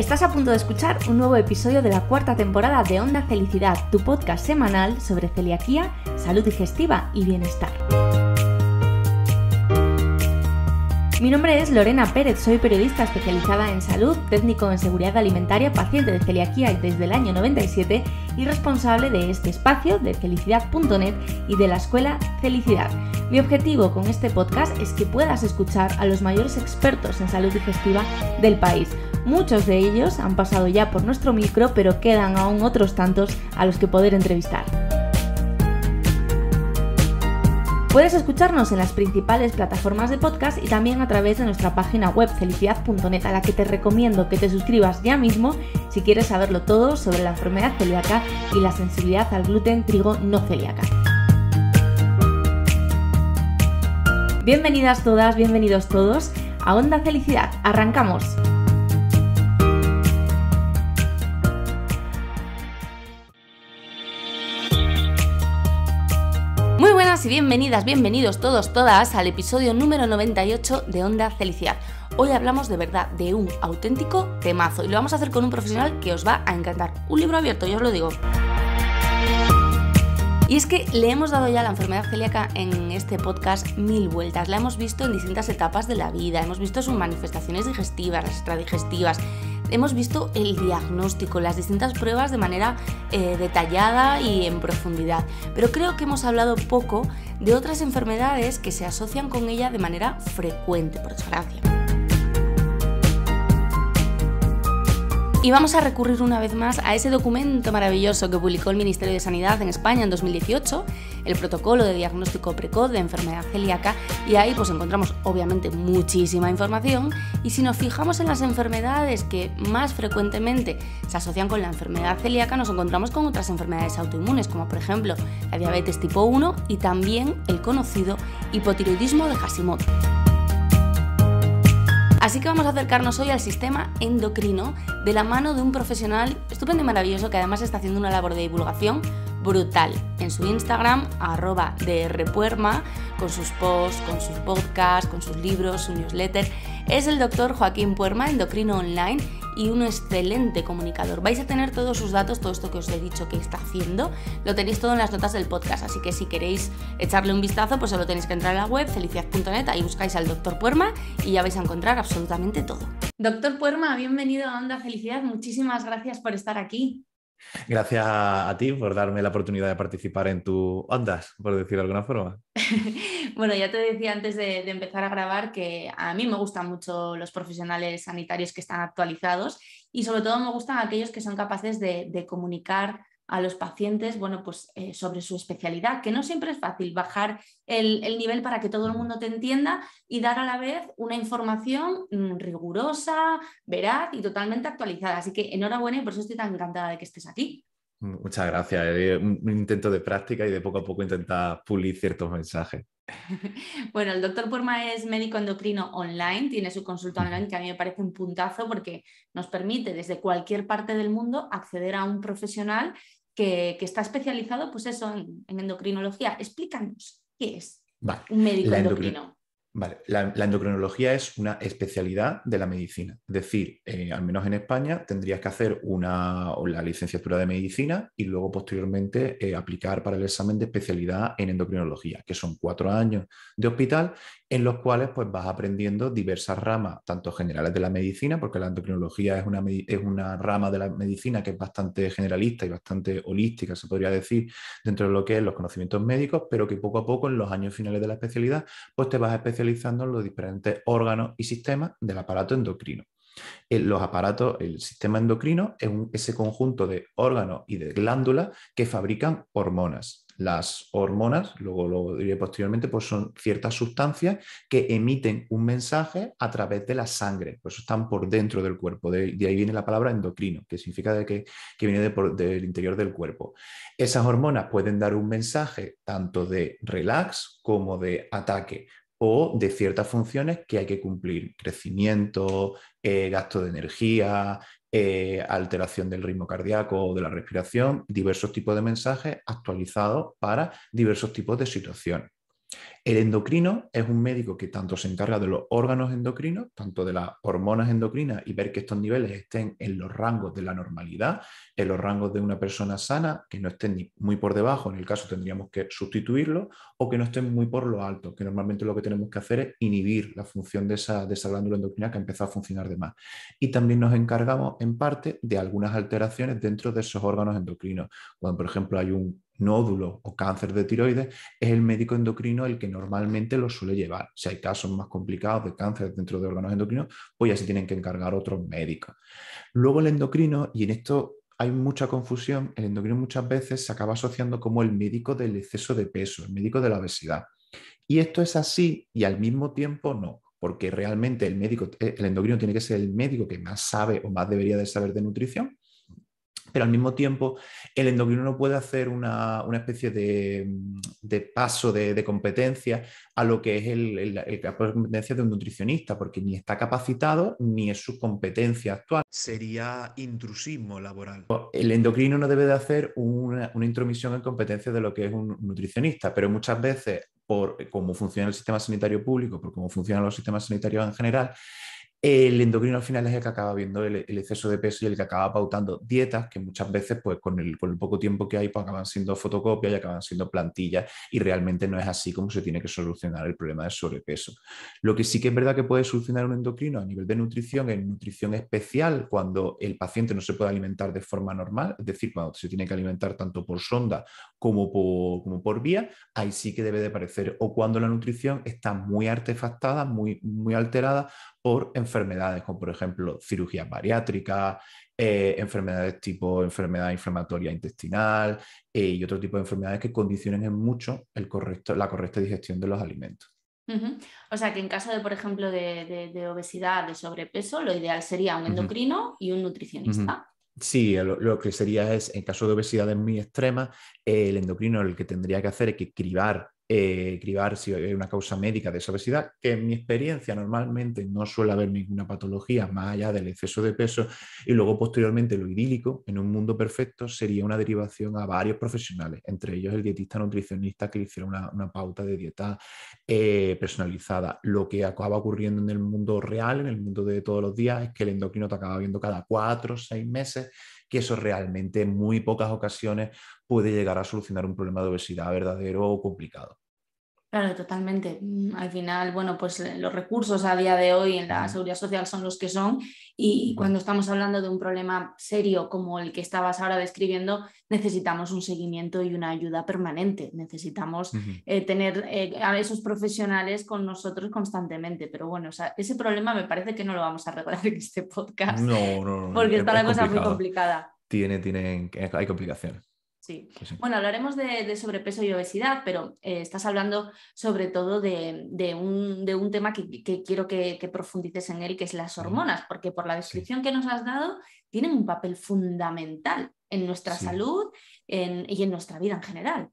Estás a punto de escuchar un nuevo episodio de la cuarta temporada de Onda Felicidad, tu podcast semanal sobre celiaquía, salud digestiva y bienestar. Mi nombre es Lorena Pérez, soy periodista especializada en salud, técnico en seguridad alimentaria, paciente de celiaquía desde el año 97 y responsable de este espacio de felicidad.net y de la escuela Felicidad. Mi objetivo con este podcast es que puedas escuchar a los mayores expertos en salud digestiva del país Muchos de ellos han pasado ya por nuestro micro, pero quedan aún otros tantos a los que poder entrevistar. Puedes escucharnos en las principales plataformas de podcast y también a través de nuestra página web felicidad.net a la que te recomiendo que te suscribas ya mismo si quieres saberlo todo sobre la enfermedad celíaca y la sensibilidad al gluten trigo no celíaca. Bienvenidas todas, bienvenidos todos a Onda Felicidad. Arrancamos. buenas y bienvenidas, bienvenidos todos, todas al episodio número 98 de Onda Celicidad. Hoy hablamos de verdad de un auténtico temazo y lo vamos a hacer con un profesional que os va a encantar. Un libro abierto, yo os lo digo. Y es que le hemos dado ya la enfermedad celíaca en este podcast mil vueltas, la hemos visto en distintas etapas de la vida, hemos visto sus manifestaciones digestivas, extradigestivas, hemos visto el diagnóstico, las distintas pruebas de manera eh, detallada y en profundidad, pero creo que hemos hablado poco de otras enfermedades que se asocian con ella de manera frecuente, por desgracia. Y vamos a recurrir una vez más a ese documento maravilloso que publicó el Ministerio de Sanidad en España en 2018, el protocolo de diagnóstico precoz de enfermedad celíaca, y ahí pues encontramos obviamente muchísima información y si nos fijamos en las enfermedades que más frecuentemente se asocian con la enfermedad celíaca, nos encontramos con otras enfermedades autoinmunes como por ejemplo la diabetes tipo 1 y también el conocido hipotiroidismo de Hashimoto. Así que vamos a acercarnos hoy al sistema endocrino de la mano de un profesional estupendo y maravilloso que además está haciendo una labor de divulgación brutal en su Instagram, arroba drpuerma, con sus posts, con sus podcasts, con sus libros, su newsletter. Es el doctor Joaquín Puerma, endocrino online y un excelente comunicador. Vais a tener todos sus datos, todo esto que os he dicho que está haciendo, lo tenéis todo en las notas del podcast, así que si queréis echarle un vistazo, pues solo tenéis que entrar a la web felicidad.net, ahí buscáis al doctor Puerma y ya vais a encontrar absolutamente todo. Doctor Puerma, bienvenido a Onda Felicidad, muchísimas gracias por estar aquí. Gracias a ti por darme la oportunidad de participar en tu ondas, por decirlo de alguna forma. bueno, ya te decía antes de, empezar a grabar que a mí me gustan mucho los profesionales sanitarios que están actualizados y sobre todo me gustan aquellos que son capaces de, de comunicar a los pacientes bueno, pues, eh, sobre su especialidad, que no siempre es fácil bajar el, nivel para que todo el mm. mundo te entienda y dar a la vez una información mm, rigurosa, veraz y totalmente actualizada. Así que enhorabuena y por eso estoy tan encantada de que estés aquí. Muchas gracias. Un, intento de práctica y de poco a poco intentar pulir ciertos mensajes. Bueno, el doctor Porma es médico endocrino online, tiene su consulta online que a mí me parece un puntazo porque nos permite desde cualquier parte del mundo acceder a un profesional que, está especializado, pues eso, en, endocrinología. Explícanos qué es un médico endocrino. Vale, la, endocrinología es una especialidad de la medicina. Es decir, eh, al menos en España tendrías que hacer una, la licenciatura de medicina y luego posteriormente eh, aplicar para el examen de especialidad en endocrinología, que son cuatro años de hospital en los cuales pues, vas aprendiendo diversas ramas, tanto generales de la medicina, porque la endocrinología es una, es una rama de la medicina que es bastante generalista y bastante holística, se podría decir, dentro de lo que es los conocimientos médicos, pero que poco a poco en los años finales de la especialidad, pues te vas a especializando los diferentes órganos y sistemas del aparato endocrino. Eh, los aparatos, el sistema endocrino es ese conjunto de órganos y de glándulas que fabrican hormonas. Las hormonas, luego lo diré posteriormente, pues son ciertas sustancias que emiten un mensaje a través de la sangre, por eso están por dentro del cuerpo, de, ahí viene la palabra endocrino, que significa que, viene del interior del cuerpo. Esas hormonas pueden dar un mensaje tanto de relax como de ataque, o de ciertas funciones que hay que cumplir, crecimiento, eh, gasto de energía, eh, alteración del ritmo cardíaco o de la respiración, diversos tipos de mensajes actualizados para diversos tipos de situaciones. El endocrino es un médico que tanto se encarga de los órganos endocrinos, tanto de las hormonas endocrinas y ver que estos niveles estén en los rangos de la normalidad, en los rangos de una persona sana, que no estén muy por debajo, en el caso tendríamos que sustituirlo, o que no estén muy por lo alto, que normalmente lo que tenemos que hacer es inhibir la función de esa, de esa glándula endocrina que ha empezado a funcionar de más. Y también nos encargamos en parte de algunas alteraciones dentro de esos órganos endocrinos, cuando por ejemplo hay un nódulo o cáncer de tiroides, es el médico endocrino el que normalmente lo suele llevar. Si hay casos más complicados de cáncer dentro de órganos endocrinos, pues ya se tienen que encargar otros médicos. Luego el endocrino, y en esto hay mucha confusión, el endocrino muchas veces se acaba asociando como el médico del exceso de peso, el médico de la obesidad. Y esto es así y al mismo tiempo no, porque realmente el médico, eh, el endocrino tiene que ser el médico que más sabe o más debería de saber de nutrición, pero al mismo tiempo, el endocrino no puede hacer una, especie de, paso de, competencia a lo que es el, el, competencia de un nutricionista, porque ni está capacitado ni es su competencia actual. Sería intrusismo laboral. Pues, el endocrino no debe de hacer una, una intromisión en competencia de lo que es un nutricionista, pero muchas veces, por cómo funciona el sistema sanitario público, por cómo funcionan los sistemas sanitarios en general, el endocrino al final es el que acaba viendo el, exceso de peso y el que acaba pautando dietas que muchas veces, pues con el, poco tiempo que hay, pues acaban siendo fotocopias y acaban siendo plantillas y realmente no es así como se tiene que solucionar el problema de sobrepeso. Lo que sí que es verdad que puede solucionar un endocrino a nivel de nutrición es nutrición especial cuando el paciente no se puede alimentar de forma normal, es decir, cuando se tiene que alimentar tanto por sonda como por, por vía, ahí sí que debe de aparecer o cuando la nutrición está muy artefactada, muy, muy alterada por enfermedades como por ejemplo cirugías bariátricas, eh, enfermedades tipo enfermedad inflamatoria intestinal eh, y otro tipo de enfermedades que condicionen mucho el correcto, la correcta digestión de los alimentos. O sea que en caso de, por ejemplo, de, obesidad, de sobrepeso, lo ideal sería un endocrino y un nutricionista. Sí, lo, que sería es, en caso de obesidades muy extremas, el endocrino el que tendría que hacer es que cribar eh, cribar si hay una causa médica de esa obesidad, que en mi experiencia normalmente no suele haber ninguna patología más allá del exceso de peso, y luego posteriormente lo idílico, en un mundo perfecto, sería una derivación a varios profesionales, entre ellos el dietista nutricionista que le hiciera una, pauta de dieta eh, personalizada. Lo que acaba ocurriendo en el mundo real, en el mundo de todos los días, es que el endocrino te acaba viendo cada cuatro o seis meses que eso realmente en muy pocas ocasiones puede llegar a solucionar un problema de obesidad verdadero o complicado. Claro, totalmente. Mm, al final, bueno, pues eh, los recursos a día de hoy en la seguridad social son los que son y cuando estamos hablando de un problema serio como el que estabas ahora describiendo, necesitamos un seguimiento y una ayuda permanente. Necesitamos eh, tener eh, a esos profesionales con nosotros constantemente. Pero bueno, ese problema me parece que no lo vamos a recordar en este podcast. No, no, no. Porque está la cosa muy complicada. Tiene, tiene, hay complicaciones. Pues bueno, hablaremos de, sobrepeso y obesidad, pero eh, estás hablando sobre todo de, un, tema que, quiero que, profundices en él, que es las hormonas, porque por la descripción que nos has dado, tienen un papel fundamental en nuestra salud y en nuestra vida en general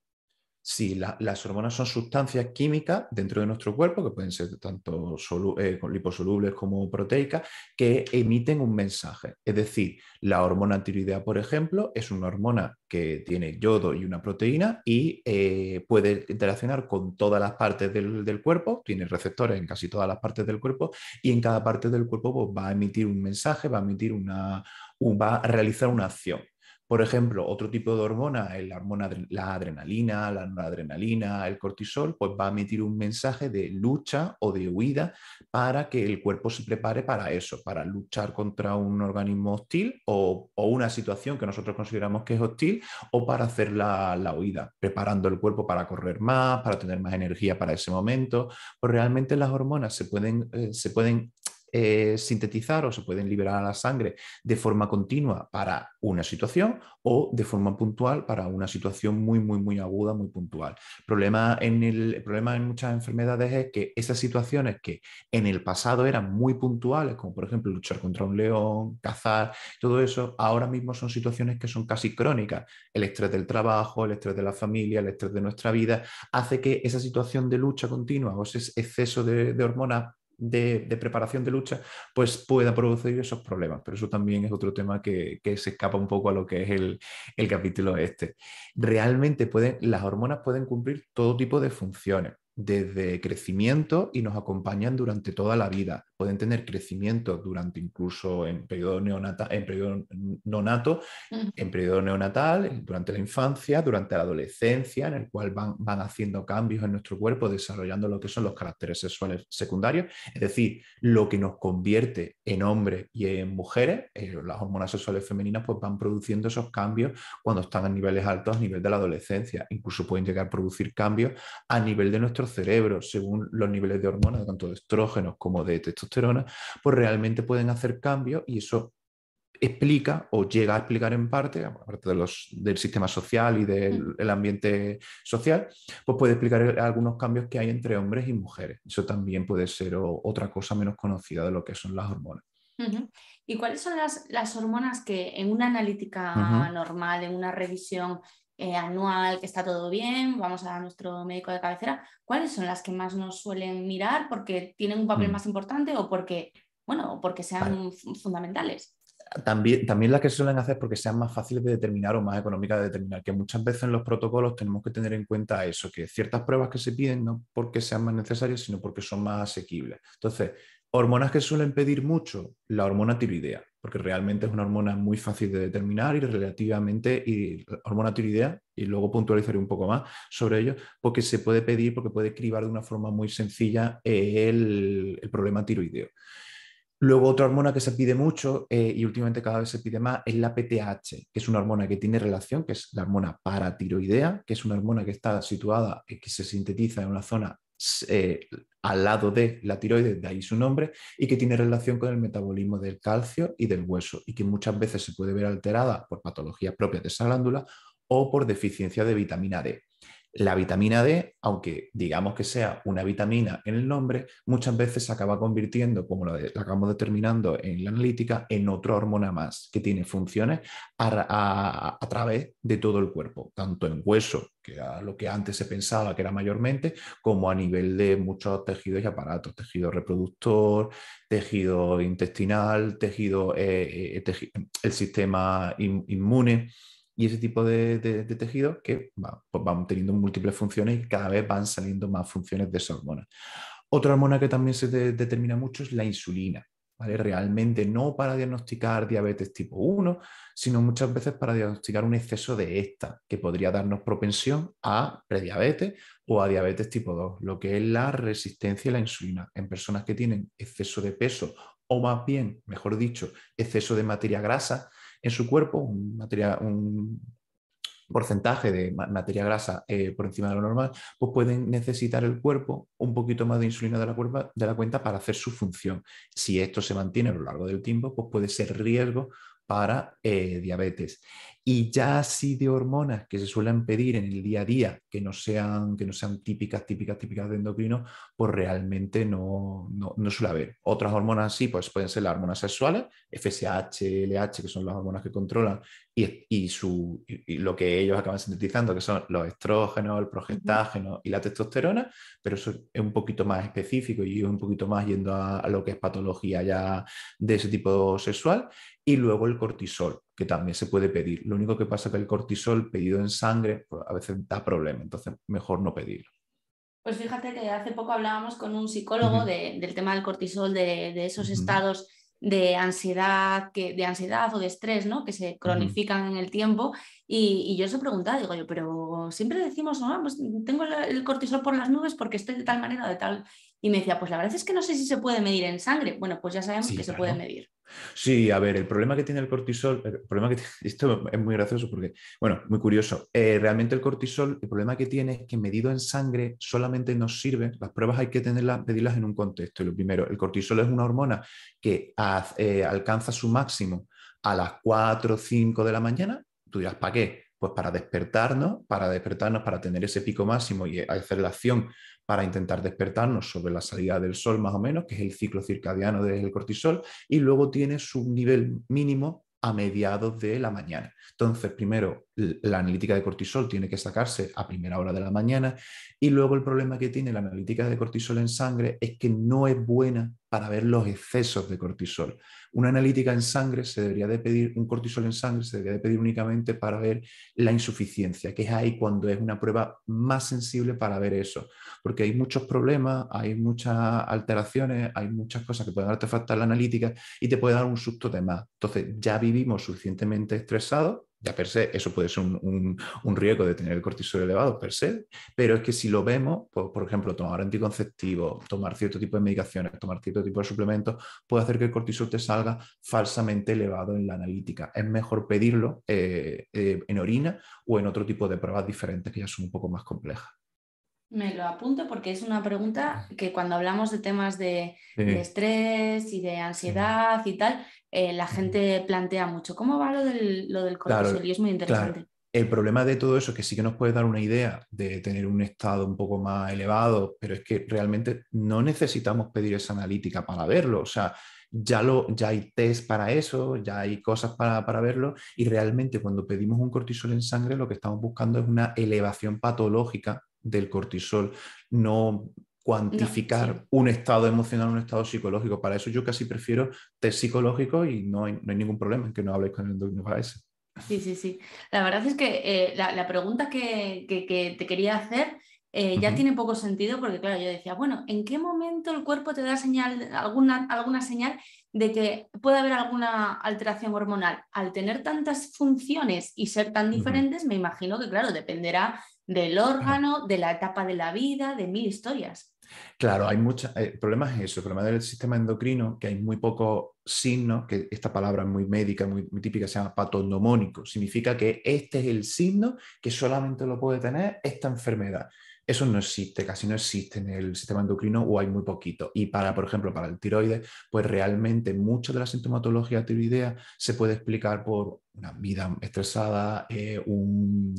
si las hormonas son sustancias químicas dentro de nuestro cuerpo, que pueden ser tanto eh, liposolubles como proteicas, que emiten un mensaje. Es decir, la hormona tiroidea, por ejemplo, es una hormona que tiene yodo y una proteína y eh, puede interaccionar con todas las partes del, cuerpo, tiene receptores en casi todas las partes del cuerpo y en cada parte del cuerpo pues, va a emitir un mensaje, va a emitir una, va a realizar una acción. Por ejemplo, otro tipo de hormona, la, hormona, la adrenalina, la noradrenalina, el cortisol, pues va a emitir un mensaje de lucha o de huida para que el cuerpo se prepare para eso, para luchar contra un organismo hostil o, una situación que nosotros consideramos que es hostil o para hacer la, huida, preparando el cuerpo para correr más, para tener más energía para ese momento. Pues realmente las hormonas se pueden, eh, se pueden eh, sintetizar o se pueden liberar a la sangre de forma continua para una situación o de forma puntual para una situación muy, muy, muy aguda, muy puntual. El problema en, el, problema en muchas enfermedades es que esas situaciones que en el pasado eran muy puntuales, como por ejemplo luchar contra un león, cazar, todo eso, ahora mismo son situaciones que son casi crónicas. El estrés del trabajo, el estrés de la familia, el estrés de nuestra vida, hace que esa situación de lucha continua o ese exceso de, de hormonas de, preparación de lucha, pues pueda producir esos problemas. Pero eso también es otro tema que, que se escapa un poco a lo que es el, el capítulo este. Realmente pueden, las hormonas pueden cumplir todo tipo de funciones desde crecimiento y nos acompañan durante toda la vida pueden tener crecimiento durante incluso en periodo, neonatal, en periodo en periodo neonatal, durante la infancia, durante la adolescencia, en el cual van, haciendo cambios en nuestro cuerpo, desarrollando lo que son los caracteres sexuales secundarios, es decir, lo que nos convierte en hombres y en mujeres, eh, las hormonas sexuales femeninas pues van produciendo esos cambios cuando están a niveles altos a nivel de la adolescencia, incluso pueden llegar a producir cambios a nivel de nuestro cerebro, según los niveles de hormonas, tanto de estrógenos como de testosterona pues realmente pueden hacer cambios y eso explica o llega a explicar en parte, aparte de los, del sistema social y del ambiente social, pues puede explicar algunos cambios que hay entre hombres y mujeres. Eso también puede ser otra cosa menos conocida de lo que son las hormonas. ¿Y cuáles son las, las hormonas que en una analítica normal, en una revisión, eh, anual, que está todo bien, vamos a nuestro médico de cabecera, ¿cuáles son las que más nos suelen mirar porque tienen un papel mm. más importante o porque, bueno, porque sean fundamentales? También, también las que suelen hacer porque sean más fáciles de determinar o más económicas de determinar, que muchas veces en los protocolos tenemos que tener en cuenta eso, que ciertas pruebas que se piden no porque sean más necesarias, sino porque son más asequibles. Entonces, hormonas que suelen pedir mucho, la hormona tiroidea porque realmente es una hormona muy fácil de determinar y relativamente y hormona tiroidea, y luego puntualizaré un poco más sobre ello, porque se puede pedir, porque puede cribar de una forma muy sencilla el, problema tiroideo. Luego otra hormona que se pide mucho eh, y últimamente cada vez se pide más es la PTH, que es una hormona que tiene relación, que es la hormona paratiroidea, que es una hormona que está situada, eh, que se sintetiza en una zona eh, al lado de la tiroides, de ahí su nombre, y que tiene relación con el metabolismo del calcio y del hueso, y que muchas veces se puede ver alterada por patologías propias de esa glándula o por deficiencia de vitamina D. La vitamina D, aunque digamos que sea una vitamina en el nombre, muchas veces se acaba convirtiendo, como lo, acabamos determinando en la analítica, en otra hormona más que tiene funciones a, través de todo el cuerpo, tanto en hueso, que era lo que antes se pensaba que era mayormente, como a nivel de muchos tejidos y aparatos, tejido reproductor, tejido intestinal, tejido, eh, eh, el sistema inmune y ese tipo de, de, tejidos que va, pues van teniendo múltiples funciones y cada vez van saliendo más funciones de esa hormona. Otra hormona que también se determina mucho es la insulina. ¿Vale? Realmente no para diagnosticar diabetes tipo 1, sino muchas veces para diagnosticar un exceso de esta, que podría darnos propensión a prediabetes o a diabetes tipo 2, lo que es la resistencia a la insulina en personas que tienen exceso de peso o más bien, mejor dicho, exceso de materia grasa, en su cuerpo, un, porcentaje de materia grasa eh, por encima de lo normal, pues pueden necesitar el cuerpo un poquito más de insulina de la, cuenta para hacer su función. Si esto se mantiene a lo largo del tiempo, pues puede ser riesgo para eh, diabetes y ya así de hormonas que se suelen pedir en el día a día, que no sean, que no sean típicas, típicas, típicas de endocrino, pues realmente no, no, suele haber. Otras hormonas sí, pues pueden ser las hormonas sexuales, FSH, LH, que son las hormonas que controlan, y, y su, lo que ellos acaban sintetizando, que son los estrógenos, el progestágeno y la testosterona, pero eso es un poquito más específico y un poquito más yendo a lo que es patología ya de ese tipo sexual, y luego el cortisol que también se puede pedir. Lo único que pasa es que el cortisol pedido en sangre pues, a veces da problema, entonces mejor no pedirlo. Pues fíjate que hace poco hablábamos con un psicólogo del tema del cortisol, de, esos estados de ansiedad, que, de ansiedad o de estrés, ¿no? Que se cronifican en el tiempo. Y, yo se preguntaba, digo yo, pero siempre decimos, no, ah, pues tengo el cortisol por las nubes porque estoy de tal manera de tal. Y me decía, pues la verdad es que no sé si se puede medir en sangre. Bueno, pues ya sabemos que se puede medir. Sí, a ver, el problema que tiene el cortisol, el problema que esto es muy gracioso porque, bueno, muy curioso. Eh, realmente el cortisol, el problema que tiene es que medido en sangre solamente nos sirve, las pruebas hay que tenerlas, pedirlas en un contexto. lo primero, el cortisol es una hormona que eh, alcanza su máximo a las 4 o 5 de la mañana. Tú dirás, ¿para qué? Pues para despertarnos, para despertarnos, para tener ese pico máximo y hacer la acción para intentar despertarnos sobre la salida del sol más o menos, que es el ciclo circadiano del cortisol, y luego tiene su nivel mínimo a mediados de la mañana. Entonces, primero, la analítica de cortisol tiene que sacarse a primera hora de la mañana y luego el problema que tiene la analítica de cortisol en sangre es que no es buena para ver los excesos de cortisol. Una analítica en sangre se debería de pedir, un cortisol en sangre se debería de pedir únicamente para ver la insuficiencia, que es ahí cuando es una prueba más sensible para ver eso, porque hay muchos problemas, hay muchas alteraciones, hay muchas cosas que pueden darte falta la analítica y te puede dar un susto de más. Entonces, ya vivimos suficientemente estresados ya per se, eso puede ser un, riesgo de tener el cortisol elevado per se, pero es que si lo vemos, por ejemplo, tomar anticonceptivos, tomar cierto tipo de medicaciones, tomar cierto tipo de suplementos, puede hacer que el cortisol te salga falsamente elevado en la analítica. Es mejor pedirlo eh, eh, en orina o en otro tipo de pruebas diferentes que ya son un poco más complejas. Me lo apunto porque es una pregunta ah. que cuando hablamos de temas de, estrés y de ansiedad y tal, eh, la gente plantea mucho. ¿Cómo va lo del, lo del cortisol? y es muy interesante. El problema de todo eso es que sí que nos puede dar una idea de tener un estado un poco más elevado, pero es que realmente no necesitamos pedir esa analítica para verlo. O sea, ya, lo, ya hay test para eso, ya hay cosas para, para, verlo y realmente cuando pedimos un cortisol en sangre lo que estamos buscando es una elevación patológica del cortisol, no cuantificar un estado emocional, un estado psicológico. Para eso yo casi prefiero test psicológico y no hay, ningún problema en que no habléis con el endocrino para eso. Sí, sí, sí. La verdad es que eh, la, pregunta que, te quería hacer eh, ya tiene poco sentido porque, claro, yo decía, bueno, ¿en qué momento el cuerpo te da señal, alguna, alguna señal de que puede haber alguna alteración hormonal? Al tener tantas funciones y ser tan diferentes, me imagino que, claro, dependerá del órgano, de la etapa de la vida, de mil historias. Claro, hay muchos eh, problemas en eso. El problema del sistema endocrino, que hay muy pocos signos, que esta palabra muy médica, muy, muy, típica, se llama patognomónico. Significa que este es el signo que solamente lo puede tener esta enfermedad. Eso no existe, casi no existe en el sistema endocrino o hay muy poquito. Y para, por ejemplo, para el tiroides, pues realmente mucha de la sintomatología tiroidea se puede explicar por una vida estresada, eh, un,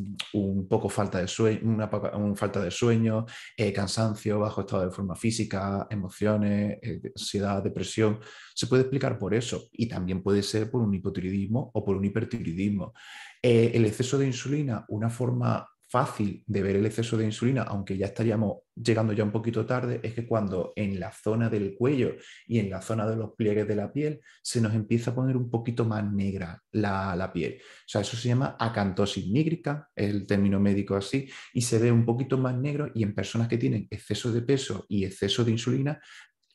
poco falta de sueño, una falta de sueño, eh, cansancio, bajo estado de forma física, emociones, eh, ansiedad, depresión. Se puede explicar por eso y también puede ser por un hipotiroidismo o por un hipertiroidismo. el exceso de insulina, una forma fácil de ver el exceso de insulina, aunque ya estaríamos llegando ya un poquito tarde, es que cuando en la zona del cuello y en la zona de los pliegues de la piel se nos empieza a poner un poquito más negra la, piel. O sea, eso se llama acantosis nígrica, es el término médico así, y se ve un poquito más negro y en personas que tienen exceso de peso y exceso de insulina,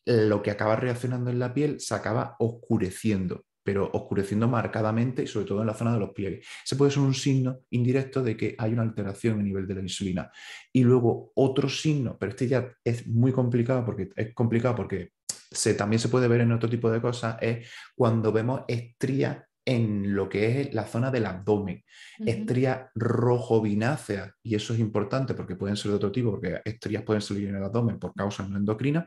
lo que acaba reaccionando en la piel se acaba oscureciendo pero oscureciendo marcadamente y sobre todo en la zona de los pliegues. Ese puede ser un signo indirecto de que hay una alteración el nivel de la insulina. Y luego otro signo, pero este ya es muy complicado porque es complicado porque se, también se puede ver en otro tipo de cosas, es cuando vemos estrías en lo que es la zona del abdomen, estría estrías rojo vináceas, y eso es importante porque pueden ser de otro tipo, porque estrías pueden salir en el abdomen por causas no endocrinas.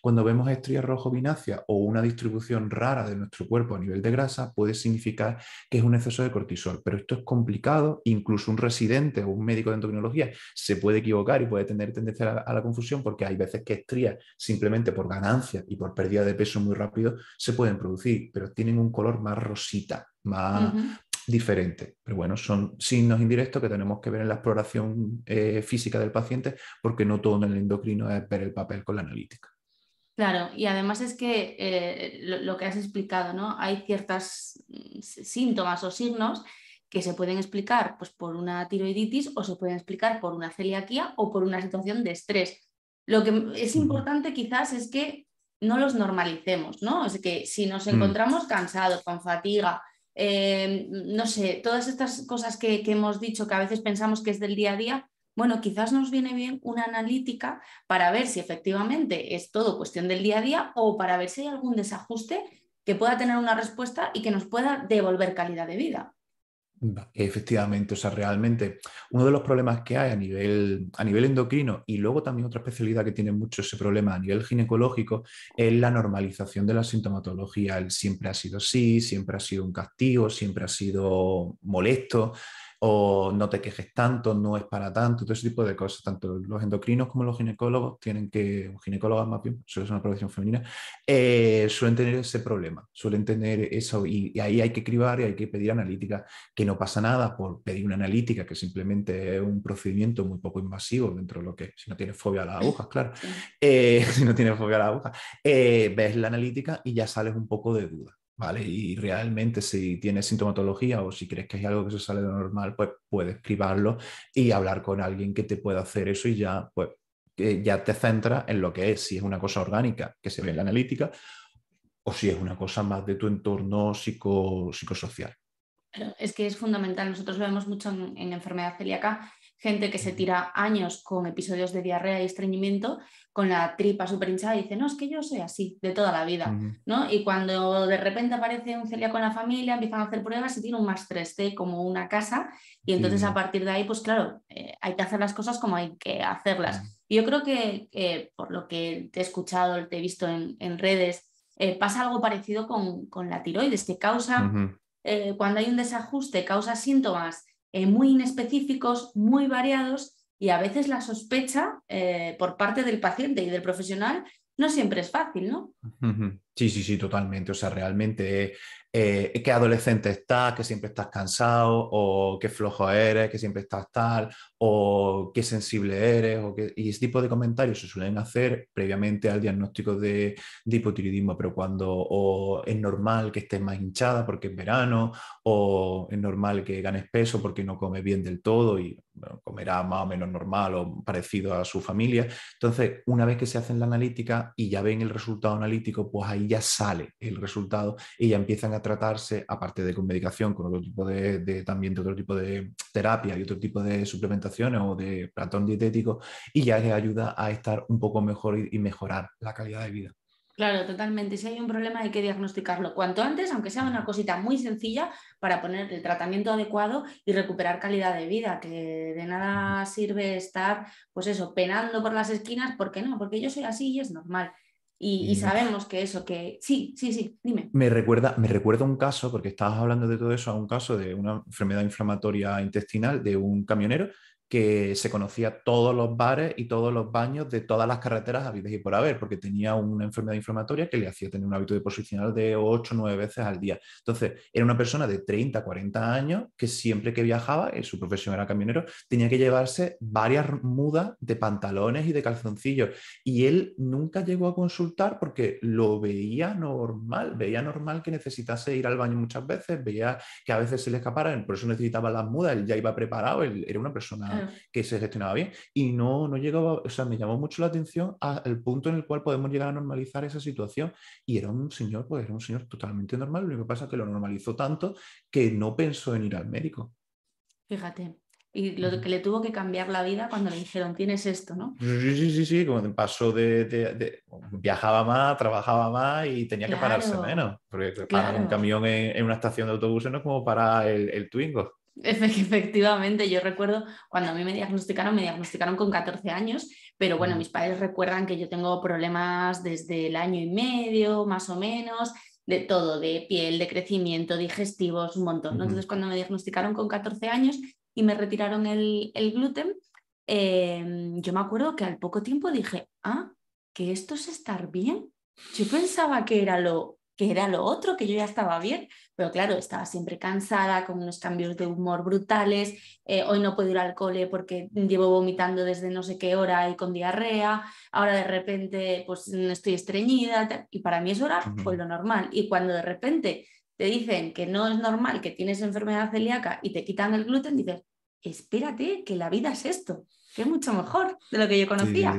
Cuando vemos estrías rojo vinácea o una distribución rara de nuestro cuerpo a nivel de grasa, puede significar que es un exceso de cortisol, pero esto es complicado, incluso un residente o un médico de endocrinología se puede equivocar y puede tener tendencia a la, confusión porque hay veces que estrías simplemente por ganancia y por pérdida de peso muy rápido se pueden producir, pero tienen un color más rosito más diferente. Pero bueno, son signos indirectos que tenemos que ver en la exploración eh, física del paciente porque no todo en el endocrino es ver el papel con la analítica. Claro, y además es que eh, lo, que has explicado, ¿no? Hay ciertos mm, síntomas o signos que se pueden explicar pues, por una tiroiditis o se pueden explicar por una celiaquía o por una situación de estrés. Lo que es importante quizás es que no los normalicemos, ¿no? Es que si nos mm. encontramos cansados, con fatiga, Em, no sé, todas estas cosas que hemos dicho que a veces pensamos que es del día a día, bueno, quizás nos viene bien una analítica para ver si efectivamente es todo cuestión del día a día o para ver si hay algún desajuste que pueda tener una respuesta y que nos pueda devolver calidad de vida. Efectivamente, o sea, realmente uno de los problemas que hay a nivel, a nivel endocrino y luego también otra especialidad que tiene mucho ese problema a nivel ginecológico es la normalización de la sintomatología. siempre ha sido así, siempre ha sido un castigo, siempre ha sido molesto o no te quejes tanto, no es para tanto, todo ese tipo de cosas. Tanto los endocrinos como los ginecólogos tienen que, ginecólogos, más bien, suele ser una profesión femenina, eh, suelen tener ese problema, suelen tener eso y, ahí hay que cribar y hay que pedir analítica, que no pasa nada por pedir una analítica, que simplemente es un procedimiento muy poco invasivo dentro de lo que, si no tienes fobia a las agujas, claro, eh, si no tienes fobia a las agujas, eh, ves la analítica y ya sales un poco de duda. Y realmente si tienes sintomatología o si crees que hay algo que se sale de lo normal, pues puedes cribarlo y hablar con alguien que te pueda hacer eso y ya, pues, eh, ya te centra en lo que es, si es una cosa orgánica que se ve en la analítica o si es una cosa más de tu entorno psicosocial. Es que es fundamental, nosotros lo vemos mucho en enfermedad celíaca, gente que se tira años con episodios de diarrea y estreñimiento, con la tripa súper hinchada y dice, no, es que yo soy así de toda la vida, ¿no? Y cuando de repente aparece un celia con la familia, empiezan a hacer pruebas y tiene un más 3 d como una casa y entonces a partir de ahí, pues claro, eh, hay que hacer las cosas como hay que hacerlas. Yo creo que, por lo que te he escuchado, te he visto en, redes, eh, pasa algo parecido con, con, la tiroides, que causa, eh, cuando hay un desajuste, causa síntomas eh, muy inespecíficos, muy variados y a veces la sospecha eh, por parte del paciente y del profesional no siempre es fácil, ¿no? Sí, sí, sí, totalmente. O sea, realmente eh, qué adolescente estás, que siempre estás cansado, o qué flojo eres, que siempre estás tal, o qué sensible eres, o qué... y ese tipo de comentarios se suelen hacer previamente al diagnóstico de, de, hipotiroidismo, pero cuando o es normal que estés más hinchada porque es verano, o es normal que ganes peso porque no comes bien del todo y comerá más o menos normal o parecido a su familia. Entonces, una vez que se hacen la analítica y ya ven el resultado analítico, pues ahí ya sale el resultado y ya empiezan a tratarse, aparte de con medicación, con otro tipo de, también otro tipo de terapia y otro tipo de suplementación, o de platón dietético y ya les ayuda a estar un poco mejor y, mejorar la calidad de vida. Claro, totalmente. Si hay un problema hay que diagnosticarlo cuanto antes, aunque sea una cosita muy sencilla, para poner el tratamiento adecuado y recuperar calidad de vida, que de nada sirve estar, pues eso, penando por las esquinas, porque no, porque yo soy así y es normal. Y, sabemos que eso, que sí, sí, sí, dime. Me recuerda, me recuerda un caso, porque estabas hablando de todo eso, a un caso de una enfermedad inflamatoria intestinal de un camionero que se conocía todos los bares y todos los baños de todas las carreteras habidas y por haber, porque tenía una enfermedad inflamatoria que le hacía tener un hábito de deposicional de 8 o 9 veces al día. Entonces, era una persona de 30, 40 años que siempre que viajaba, en eh, su profesión era camionero, tenía que llevarse varias mudas de pantalones y de calzoncillos. Y él nunca llegó a consultar porque lo veía normal, veía normal que necesitase ir al baño muchas veces, veía que a veces se le escaparan por eso necesitaba las mudas, él ya iba preparado, él era una persona que se gestionaba bien. Y no, no llegaba, o sea, me llamó mucho la atención al punto en el cual podemos llegar a normalizar esa situación. Y era un señor, pues era un señor totalmente normal. Lo que pasa es que lo normalizó tanto que no pensó en ir al médico. Fíjate, y lo que le tuvo que cambiar la vida cuando le dijeron, tienes esto, ¿no? Sí, sí, sí, sí, como pasó de, de, viajaba más, trabajaba más y tenía que pararse menos. Porque un camión en, una estación de autobuses no es como para el Twingo. Efectivamente, yo recuerdo cuando a mí me diagnosticaron, me diagnosticaron con 14 años, pero bueno, mm. mis padres recuerdan que yo tengo problemas desde el año y medio, más o menos, de todo, de piel, de crecimiento, digestivos, un montón. Entonces, cuando me diagnosticaron con 14 años y me retiraron el, gluten, em, yo me acuerdo que al poco tiempo dije, ah, que esto es estar bien. Yo pensaba que era lo que era lo otro, que yo ya estaba bien, pero claro, estaba siempre cansada, con unos cambios de humor brutales, eh, hoy no puedo ir al cole porque llevo vomitando desde no sé qué hora y con diarrea, ahora de repente pues mm, estoy estreñida y para mí es orar pues lo normal. Y cuando de repente te dicen que no es normal, que tienes enfermedad celíaca y te quitan el gluten, dices, espérate, que la vida es esto que es mucho mejor de lo que yo conocía.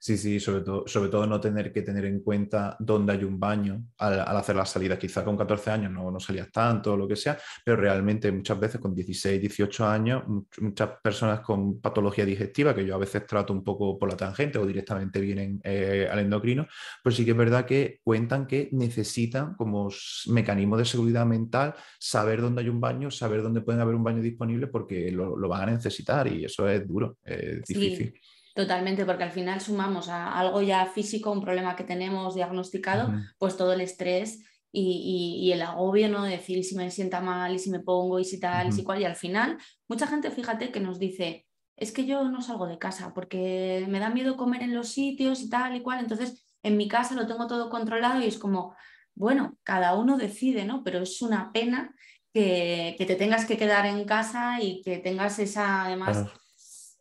Sí, sí, sobre, todo, sobre todo no tener que tener en cuenta dónde hay un baño al, hacer la salida, Quizá con 14 años no, no salías tanto o lo que sea, pero realmente muchas veces con 16, 18 años, muchas personas con patología digestiva, que yo a veces trato un poco por la tangente o directamente vienen eh, al endocrino, pues sí que es verdad que cuentan que necesitan como mecanismo de seguridad mental saber dónde hay un baño, saber dónde pueden haber un baño disponible porque lo, van a necesitar y eso es duro. Eh, eh, sí. Totalmente, porque al final sumamos a algo ya físico, un problema que tenemos diagnosticado, pues todo el estrés y, el agobio, ¿no? De decir, si me sienta mal, y si me pongo, y si tal, y si cual. Y al final, mucha gente, fíjate, que nos dice, es que yo no salgo de casa porque me da miedo comer en los sitios y tal y cual. Entonces, en mi casa lo tengo todo controlado y es como, bueno, cada uno decide, ¿no? Pero es una pena que, te tengas que quedar en casa y que tengas esa, además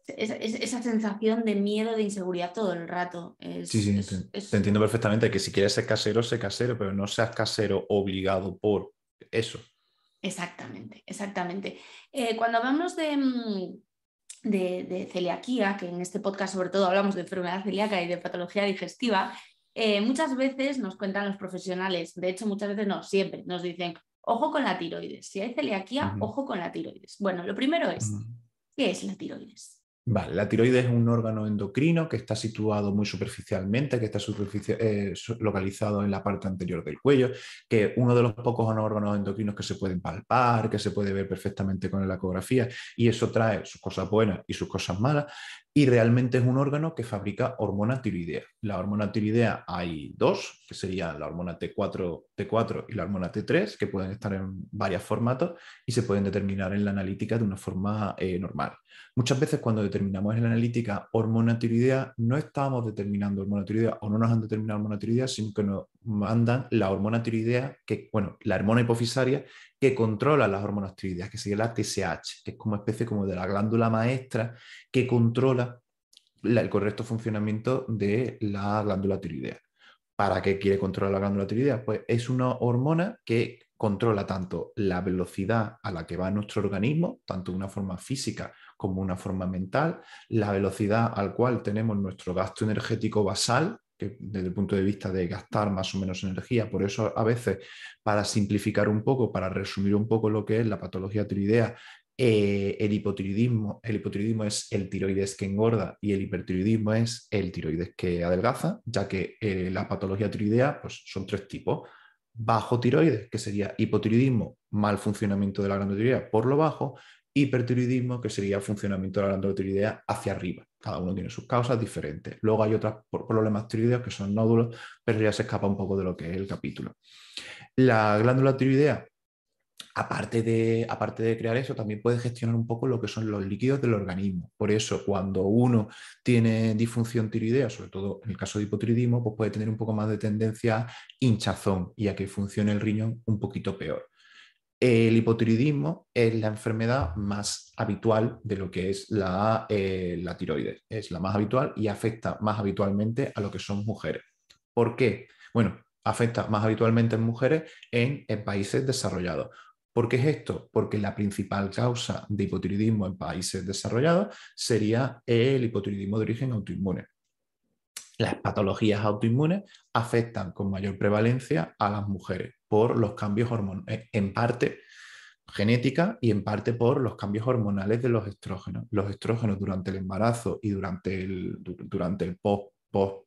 esa, sensación de miedo, de inseguridad todo el rato. sí, sí, te, entiendo perfectamente que si quieres ser casero, sé casero, pero no seas casero obligado por eso. Exactamente, exactamente. Eh, cuando hablamos mm, de, celiaquía, que en este podcast sobre todo hablamos de enfermedad celíaca y de patología digestiva, eh, muchas veces nos cuentan los profesionales, de hecho muchas veces no, siempre nos dicen, ojo con la tiroides, si hay celiaquía, ojo con la tiroides. Bueno, lo primero es, ¿qué es la tiroides? la tiroides es un órgano endocrino que está situado muy superficialmente, que está eh, localizado en la parte anterior del cuello, que uno de los pocos órganos endocrinos que se pueden palpar, que se puede ver perfectamente con la ecografía, y eso trae sus cosas buenas y sus cosas malas, y realmente es un órgano que fabrica hormona tiroidea. La hormona tiroidea hay dos, que serían la hormona T4, T4 y la hormona T3, que pueden estar en varios formatos y se pueden determinar en la analítica de una forma eh, normal. Muchas veces cuando determinamos en la analítica hormona tiroidea, no estamos determinando hormona tiroidea o no nos han determinado hormona tiroidea, sino que no mandan la hormona tiroidea, que, bueno, la hormona hipofisaria que controla las hormonas tiroideas, que sería la TSH, que es como especie como de la glándula maestra que controla el correcto funcionamiento de la glándula tiroidea. ¿Para qué quiere controlar la glándula tiroidea? Pues es una hormona que controla tanto la velocidad a la que va nuestro organismo, tanto de una forma física como una forma mental, la velocidad al cual tenemos nuestro gasto energético basal, desde el punto de vista de gastar más o menos energía. Por eso a veces, para simplificar un poco, para resumir un poco lo que es la patología tiroidea, eh, el hipotiroidismo, el hipotiroidismo es el tiroides que engorda y el hipertiroidismo es el tiroides que adelgaza, ya que eh, la patología tiroidea pues, son tres tipos. Bajo tiroides, que sería hipotiroidismo, mal funcionamiento de la glándula tiroidea por lo bajo, hipertiroidismo, que sería el funcionamiento de la glándula tiroidea hacia arriba. Cada uno tiene sus causas diferentes. Luego hay otros problemas tiroideos que son nódulos, pero ya se escapa un poco de lo que es el capítulo. La glándula tiroidea, aparte de, aparte de crear eso, también puede gestionar un poco lo que son los líquidos del organismo. Por eso, cuando uno tiene disfunción tiroidea, sobre todo en el caso de hipotiroidismo, pues puede tener un poco más de tendencia a hinchazón y a que funcione el riñón un poquito peor el hipotiroidismo es la enfermedad más habitual de lo que es eh, la, tiroides. Es la más habitual y afecta más habitualmente a lo que son mujeres. ¿Por qué? Bueno, afecta más habitualmente en mujeres en, países desarrollados. ¿Por qué es esto? Porque la principal causa de hipotiroidismo en países desarrollados sería el hipotiroidismo de origen autoinmune. Las patologías autoinmunes afectan con mayor prevalencia a las mujeres por los cambios hormonales, eh, en parte genética y en parte por los cambios hormonales de los estrógenos. Los estrógenos durante el embarazo y durante el, durante el post,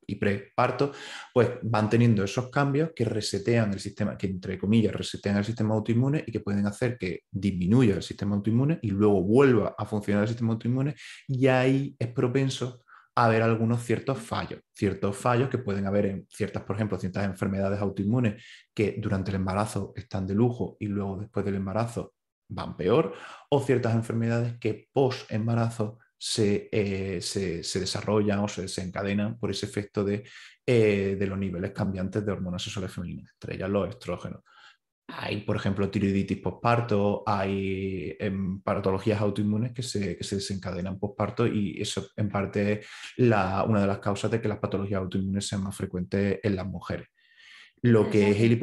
y preparto, pues van teniendo esos cambios que resetean el sistema, que entre comillas resetean el sistema autoinmune y que pueden hacer que disminuya el sistema autoinmune y luego vuelva a funcionar el sistema autoinmune y ahí es propenso haber algunos ciertos fallos, ciertos fallos que pueden haber en ciertas, por ejemplo, ciertas enfermedades autoinmunes que durante el embarazo están de lujo y luego después del embarazo van peor, o ciertas enfermedades que post embarazo eh, se, desarrollan o se desencadenan por ese efecto de, eh, de los niveles cambiantes de hormonas sexuales femeninas, entre ellas los estrógenos hay, por ejemplo, tiroiditis posparto, hay em, patologías autoinmunes que se, desencadenan posparto y eso en parte es la, una de las causas de que las patologías autoinmunes sean más frecuentes en las mujeres. Lo que es el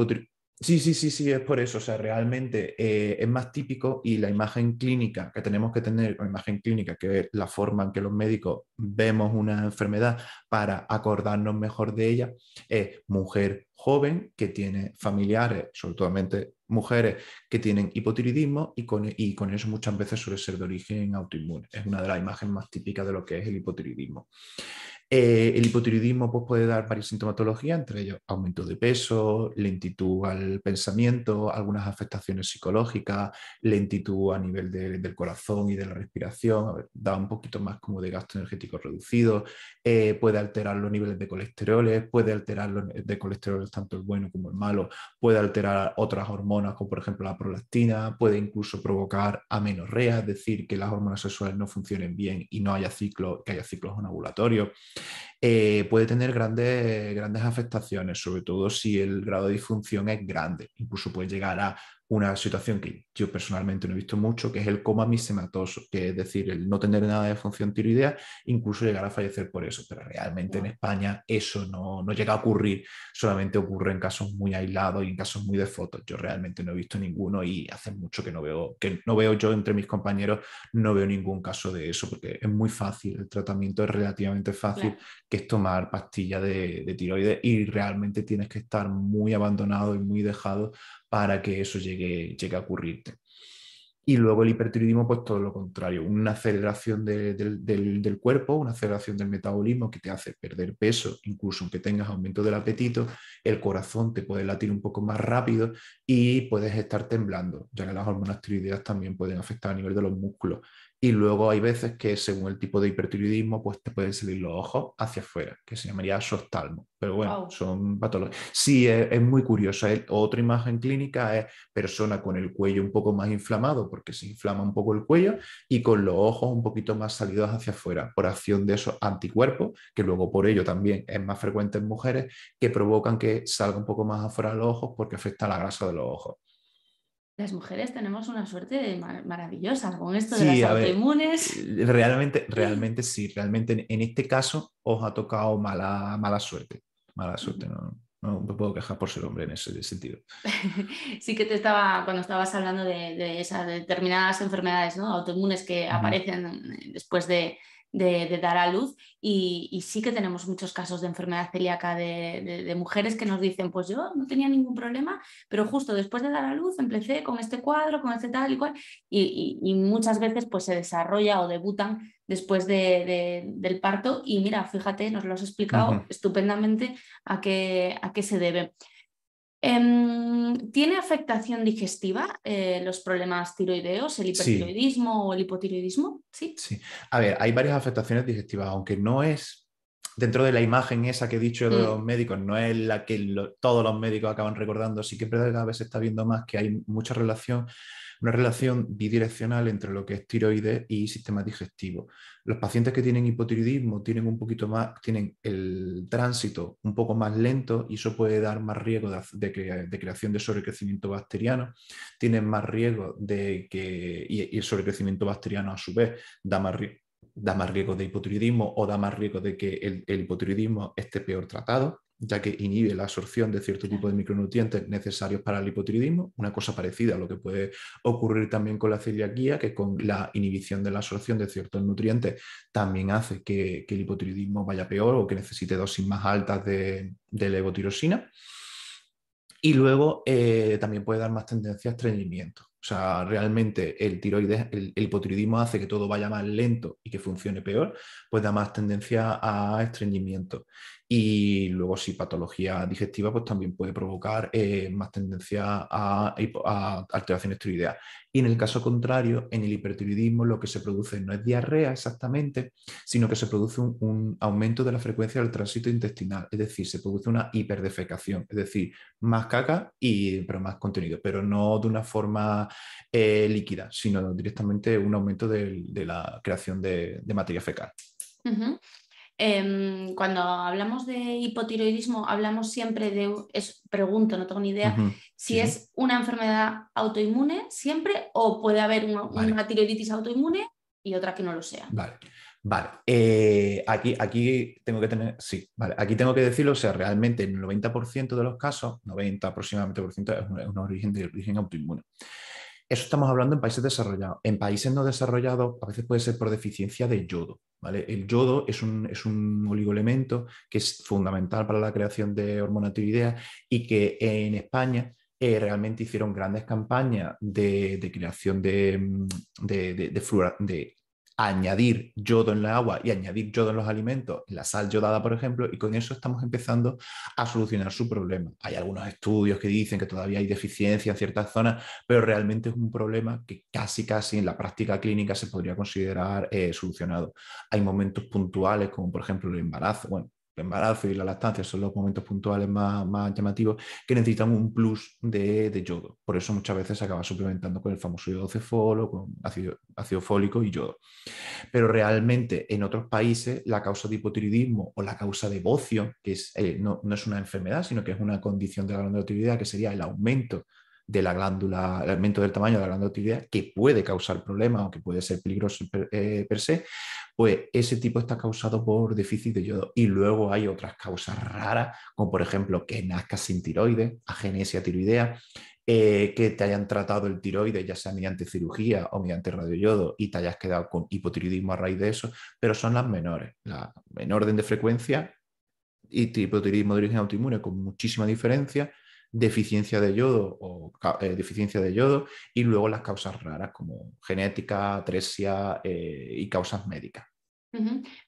Sí, sí, sí, sí, es por eso. O sea, realmente eh, es más típico y la imagen clínica que tenemos que tener, la imagen clínica, que es la forma en que los médicos vemos una enfermedad para acordarnos mejor de ella, es mujer joven que tiene familiares, sobre todo mujeres que tienen hipotiroidismo y con, y con eso muchas veces suele ser de origen autoinmune. Es una de las imágenes más típicas de lo que es el hipotiroidismo. Eh, el hipotiroidismo pues, puede dar varias sintomatologías, entre ellos aumento de peso, lentitud al pensamiento, algunas afectaciones psicológicas, lentitud a nivel del corazón y de la respiración, da un poquito más como de gasto energético reducido, eh, puede alterar los niveles de colesterol, puede alterar los de colesterol tanto el bueno como el malo, puede alterar otras hormonas como por ejemplo la prolactina, puede incluso provocar amenorrea, es decir, que las hormonas sexuales no funcionen bien y no haya ciclos, que haya ciclos anovulatorios. Eh, puede tener grandes, grandes afectaciones, sobre todo si el grado de disfunción es grande. Incluso puede llegar a una situación que yo personalmente no he visto mucho, que es el coma misematoso, que es decir, el no tener nada de función tiroidea, incluso llegar a fallecer por eso. Pero realmente en España eso no, no llega a ocurrir, solamente ocurre en casos muy aislados y en casos muy de fotos. Yo realmente no he visto ninguno y hace mucho que no veo, que no veo yo entre mis compañeros, no veo ningún caso de eso, porque es muy fácil, el tratamiento es relativamente fácil, que es tomar pastillas de, de tiroides y realmente tienes que estar muy abandonado y muy dejado para que eso llegue, llegue a ocurrirte. Y luego el hipertiroidismo, pues todo lo contrario, una aceleración del, del, cuerpo, una aceleración del metabolismo que te hace perder peso, incluso aunque tengas aumento del apetito, el corazón te puede latir un poco más rápido y puedes estar temblando, ya que las hormonas tiroideas también pueden afectar a nivel de los músculos. Y luego hay veces que según el tipo de hipertiroidismo, pues te pueden salir los ojos hacia afuera, que se llamaría sostalmo, Pero bueno, son patologías. Sí, e, es, muy curioso. otra imagen clínica es persona con el cuello un poco más inflamado, porque se inflama un poco el cuello, y con los ojos un poquito más salidos hacia afuera, por acción de esos anticuerpos, que luego por ello también es más frecuente en mujeres, que provocan que salga un poco más afuera los ojos porque afecta la grasa de los ojos las mujeres tenemos una suerte maravillosa con esto de las autoinmunes. Eh, realmente, realmente sí, realmente en este caso os ha tocado mala, mala suerte. Mala suerte, no, puedo quejar por ser hombre en ese sentido. sí que te estaba, cuando estabas hablando de, esas determinadas enfermedades ¿no? autoinmunes que aparecen después de, de, dar a luz y, sí que tenemos muchos casos de enfermedad celíaca de, mujeres que nos dicen, pues yo no tenía ningún problema, pero justo después de dar a luz empecé con este cuadro, con este tal y cual, y, muchas veces pues se desarrolla o debutan después del parto y mira, fíjate, nos lo has explicado estupendamente a qué, a qué se debe. Em, ¿Tiene afectación digestiva eh, los problemas tiroideos, el hipertiroidismo o el hipotiroidismo? ¿Sí? sí. A ver, hay varias afectaciones digestivas, aunque no es dentro de la imagen esa que he dicho de los mm. médicos, no es la que todos los médicos acaban recordando, sí que cada vez se está viendo más que hay mucha relación una relación bidireccional entre lo que es tiroides y sistema digestivo. Los pacientes que tienen hipotiroidismo tienen un poquito más, tienen el tránsito un poco más lento y eso puede dar más riesgo de, creación de sobrecrecimiento bacteriano, tienen más riesgo de que, y, el sobrecrecimiento bacteriano a su vez da más riesgo da más riesgo de hipotiroidismo o da más riesgo de que el, el hipotiroidismo esté peor tratado ya que inhibe la absorción de cierto tipo de micronutrientes necesarios para el hipotiroidismo, una cosa parecida a lo que puede ocurrir también con la celiaquía, que con la inhibición de la absorción de ciertos nutrientes también hace que, el hipotiroidismo vaya peor o que necesite dosis más altas de, de levotirosina. Y luego eh, también puede dar más tendencia a estreñimiento. O sea, realmente el tiroides, el, el, hipotiroidismo hace que todo vaya más lento y que funcione peor, pues da más tendencia a estreñimiento. Y luego, si patología digestiva, pues también puede provocar eh, más tendencia a, a, alteraciones tiroideas. Y en el caso contrario, en el hipertiroidismo lo que se produce no es diarrea exactamente, sino que se produce un, aumento de la frecuencia del tránsito intestinal, es decir, se produce una hiperdefecación, es decir, más caca, y, pero más contenido, pero no de una forma eh, líquida, sino directamente un aumento de, la creación de, materia fecal. Em, cuando hablamos de hipotiroidismo, hablamos siempre de, es, pregunto, no tengo ni idea, si es una enfermedad autoinmune siempre o puede haber una, tiroiditis autoinmune y otra que no lo sea. Vale. Vale, eh, aquí, aquí tengo que tener, sí, vale, aquí tengo que decirlo, o sea, realmente el 90% de los casos, 90 aproximadamente por ciento, es un, origen de origen autoinmune. Eso estamos hablando en países desarrollados. En países no desarrollados, a veces puede ser por deficiencia de yodo. El yodo es un, es un oligoelemento que es fundamental para la creación de hormonatividad y que en España eh, realmente hicieron grandes campañas de, creación mm, de, de, de, añadir yodo en la agua y añadir yodo en los alimentos, la sal yodada, por ejemplo, y con eso estamos empezando a solucionar su problema. Hay algunos estudios que dicen que todavía hay deficiencia en ciertas zonas, pero realmente es un problema que casi, casi en la práctica clínica se podría considerar eh, solucionado. Hay momentos puntuales, como por ejemplo el embarazo, bueno, el embarazo y la lactancia son los momentos puntuales más, llamativos que necesitan un plus de, yodo. Por eso muchas veces se acaba suplementando con el famoso yodo cefolo, con ácido, fólico y yodo. Pero realmente en otros países la causa de hipotiroidismo o la causa de bocio, que eh, no, es una enfermedad, sino que es una condición de la actividad, que sería el aumento de la glándula, el aumento del tamaño de la glándula tiroidea, que puede causar problemas o que puede ser peligroso eh, per, se, pues ese tipo está causado por déficit de yodo. Y luego hay otras causas raras, como por ejemplo que nazcas sin tiroides, agenesia tiroidea, eh, que te hayan tratado el tiroides, ya sea mediante cirugía o mediante radioyodo, y te hayas quedado con hipotiroidismo a raíz de eso, pero son las menores, la, en orden de frecuencia y hipotiroidismo de origen autoinmune con muchísima diferencia, deficiencia de yodo o eh, deficiencia de yodo y luego las causas raras como genética, atresia eh, y causas médicas.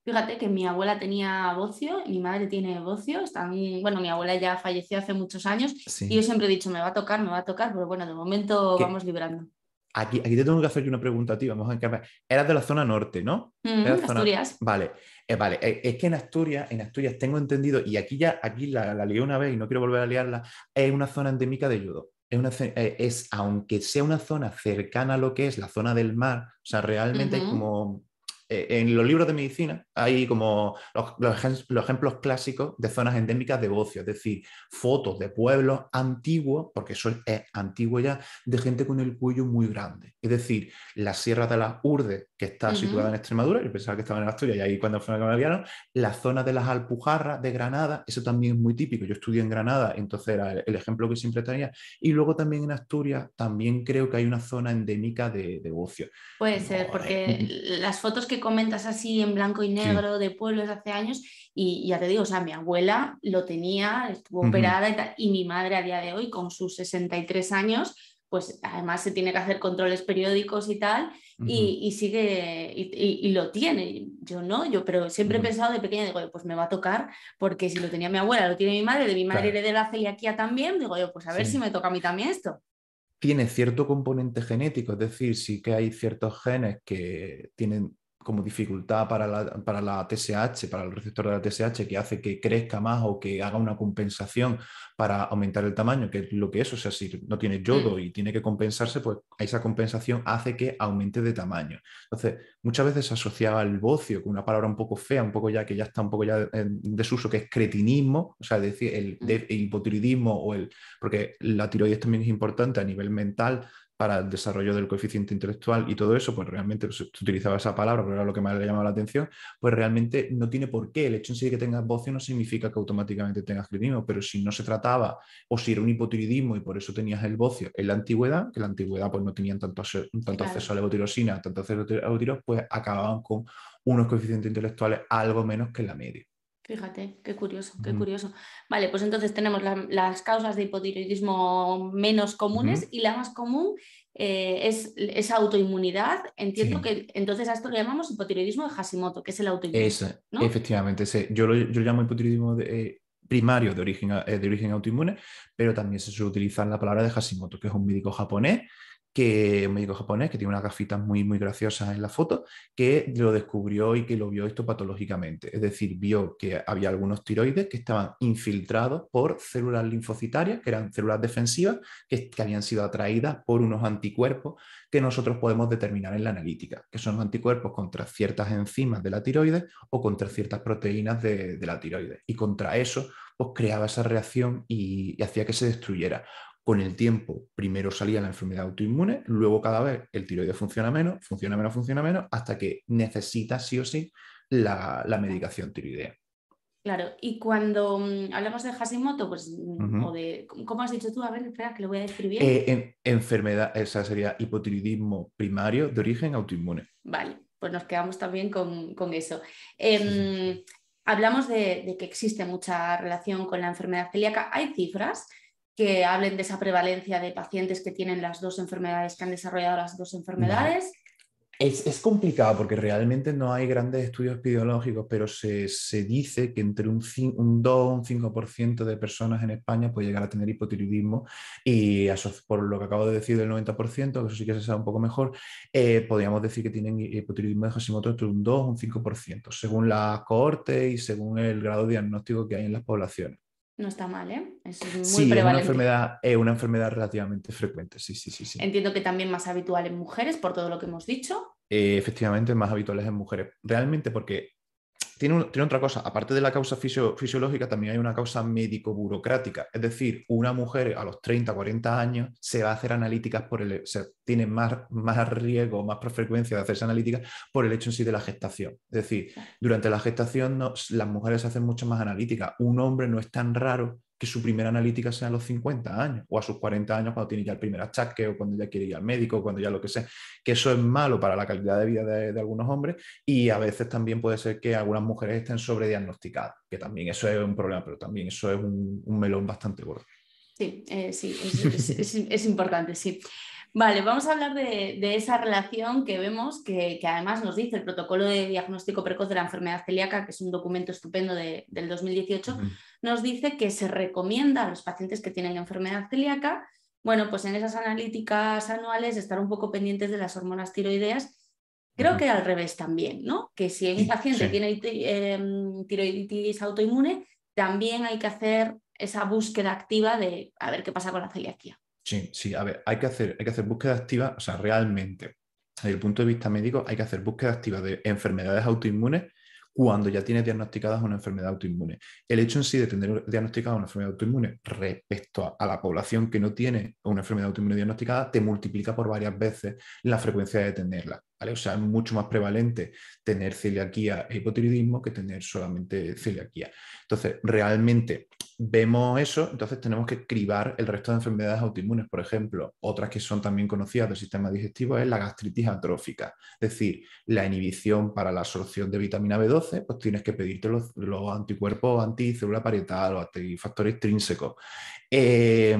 Fíjate que mi abuela tenía bocio, mi madre tiene bocios, están bueno, mi abuela ya falleció hace muchos años y yo siempre he dicho, me va a tocar, me va a tocar, pero bueno, de momento vamos librando. Aquí, te tengo que hacer una pregunta a vamos a encargar. Eras de la zona norte, ¿no? de Asturias. Vale, eh, vale. Eh, es que en Asturias, en Asturias tengo entendido, y aquí ya, aquí la, lié una vez y no quiero volver a liarla, es una zona endémica de judo. Eh, es, aunque sea una zona cercana a lo que es la zona del mar, o sea, realmente hay como eh, en los libros de medicina hay como los, ejemplos clásicos de zonas endémicas de bocio es decir, fotos de pueblos antiguos, porque eso es antiguo ya, de gente con el cuello muy grande. Es decir, la Sierra de las Urdes, que está situada en Extremadura, yo pensaba que estaba en Asturias y ahí cuando fue a vieron, la zona de las Alpujarras de Granada, eso también es muy típico. Yo estudié en Granada, entonces era el, ejemplo que siempre tenía. Y luego también en Asturias, también creo que hay una zona endémica de, bocio Puede ser, porque las fotos que comentas así en blanco y negro de pueblos hace años, y ya te digo, o sea, mi abuela lo tenía, estuvo operada y, tal, y mi madre a día de hoy, con sus 63 años, pues además se tiene que hacer controles periódicos y tal, y, sigue, y, lo tiene. Yo no, yo, pero siempre he pensado de pequeña, digo, pues me va a tocar, porque si lo tenía mi abuela, lo tiene mi madre, de mi madre le de la celiaquía también, digo yo, pues a ver si me toca a mí también esto. Tiene cierto componente genético, es decir, sí que hay ciertos genes que tienen como dificultad para la, TSH, para el receptor de la TSH, que hace que crezca más o que haga una compensación para aumentar el tamaño, que es lo que es, o sea, si no tiene yodo mm. y tiene que compensarse, pues esa compensación hace que aumente de tamaño. Entonces, muchas veces se asociaba el bocio con una palabra un poco fea, un poco ya que ya está un poco ya en desuso, que es cretinismo, o sea, decir, el, mm. el hipotiroidismo o el, porque la tiroides también es importante a nivel mental, para el desarrollo del coeficiente intelectual y todo eso, pues realmente pues, utilizaba esa palabra, pero era lo que más le llamaba la atención, pues realmente no tiene por qué. El hecho en sí de que tengas bocio no significa que automáticamente tengas clitismo, pero si no se trataba o si era un hipotiroidismo y por eso tenías el bocio en la antigüedad, que en la antigüedad pues no tenían tanto, acceso a la botirosina, tanto acceso a pues acababan con unos coeficientes intelectuales algo menos que la media. Fíjate, qué curioso, qué curioso. Vale, pues entonces tenemos las causas de hipotiroidismo menos comunes y la más común eh, es, esa autoinmunidad. Entiendo que entonces a esto lo llamamos hipotiroidismo de Hashimoto, que es el autoinmune. efectivamente. Yo, lo, yo, llamo hipotiroidismo eh, primario de origen, eh, de origen autoinmune, pero también se suele utilizar la palabra de Hashimoto, que es un médico japonés que un médico japonés que tiene unas gafitas muy, muy graciosas en la foto, que lo descubrió y que lo vio esto patológicamente. Es decir, vio que había algunos tiroides que estaban infiltrados por células linfocitarias, que eran células defensivas, que, habían sido atraídas por unos anticuerpos que nosotros podemos determinar en la analítica, que son anticuerpos contra ciertas enzimas de la tiroides o contra ciertas proteínas de, la tiroides. Y contra eso, pues creaba esa reacción y hacía que se destruyera con el tiempo primero salía la enfermedad autoinmune, luego cada vez el tiroides funciona menos, funciona menos, funciona menos, hasta que necesita sí o sí la, medicación tiroidea. Claro, y cuando mm, hablamos de Hashimoto, pues, mm, o de, ¿cómo has dicho tú? A ver, espera, que lo voy a describir eh, enfermedad, esa sería hipotiroidismo primario de origen autoinmune. Vale, pues nos quedamos también con, eso. Em, hablamos de, de, que existe mucha relación con la enfermedad celíaca. ¿Hay cifras que hablen de esa prevalencia de pacientes que tienen las dos enfermedades, que han desarrollado las dos enfermedades. Es, complicado porque realmente no hay grandes estudios epidemiológicos, pero se, dice que entre un, un 2 un 5% de personas en España puede llegar a tener hipotiroidismo y por lo que acabo de decir del 90%, que eso sí que se sabe un poco mejor, eh, podríamos decir que tienen hipotiroidismo de Hashimoto entre un 2 un 5%, según la cohorte y según el grado diagnóstico que hay en las poblaciones. No está mal, ¿eh? Es muy sí, Es una, eh, enfermedad, relativamente frecuente, sí, sí, sí, Entiendo que también más habitual en mujeres, por todo lo que hemos dicho. Eh, efectivamente, más habituales en mujeres. Realmente porque tiene, otra cosa, aparte de la causa fisiológica, también hay una causa médico-burocrática. Es decir, una mujer a los 30, 40 años se va a hacer analíticas por el, tiene más, más riesgo, más frecuencia de hacerse analíticas por el hecho en sí de la gestación. Es decir, durante la gestación las mujeres se hacen mucho más analítica. Un hombre no es tan raro que su primera analítica sea a los 50 años o a sus 40 años cuando tiene ya el primer achaque o cuando ya quiere ir al médico, cuando ya lo que sea, que eso es malo para la calidad de vida de, algunos hombres y a veces también puede ser que algunas mujeres estén sobrediagnosticadas, que también eso es un problema, pero también eso es un, melón bastante gordo. Sí, eh, sí, es, importante, sí. Vale, vamos a hablar de, esa relación que vemos, que, además nos dice el protocolo de diagnóstico precoz de la enfermedad celíaca, que es un documento estupendo del 2018, nos dice que se recomienda a los pacientes que tienen enfermedad celíaca, bueno, pues en esas analíticas anuales estar un poco pendientes de las hormonas tiroideas. Creo que al revés también, ¿no? Que si un paciente tiene em, tiroiditis autoinmune, también hay que hacer esa búsqueda activa de a ver qué pasa con la celiaquía. Sí, sí, a ver, hay que hacer, hay que hacer búsqueda activa, o sea, realmente, desde el punto de vista médico, hay que hacer búsqueda activa de enfermedades autoinmunes cuando ya tienes diagnosticadas una enfermedad autoinmune. El hecho en sí de tener diagnosticada una enfermedad autoinmune respecto a, la población que no tiene una enfermedad autoinmune diagnosticada te multiplica por varias veces la frecuencia de tenerla. O sea, es mucho más prevalente tener celiaquía e hipotiroidismo que tener solamente celiaquía. Entonces, realmente vemos eso, entonces tenemos que cribar el resto de enfermedades autoinmunes. Por ejemplo, otras que son también conocidas del sistema digestivo es la gastritis atrófica. Es decir, la inhibición para la absorción de vitamina B12, pues tienes que pedirte los, anticuerpos anticélula parietal o antifactor extrínseco. Eh,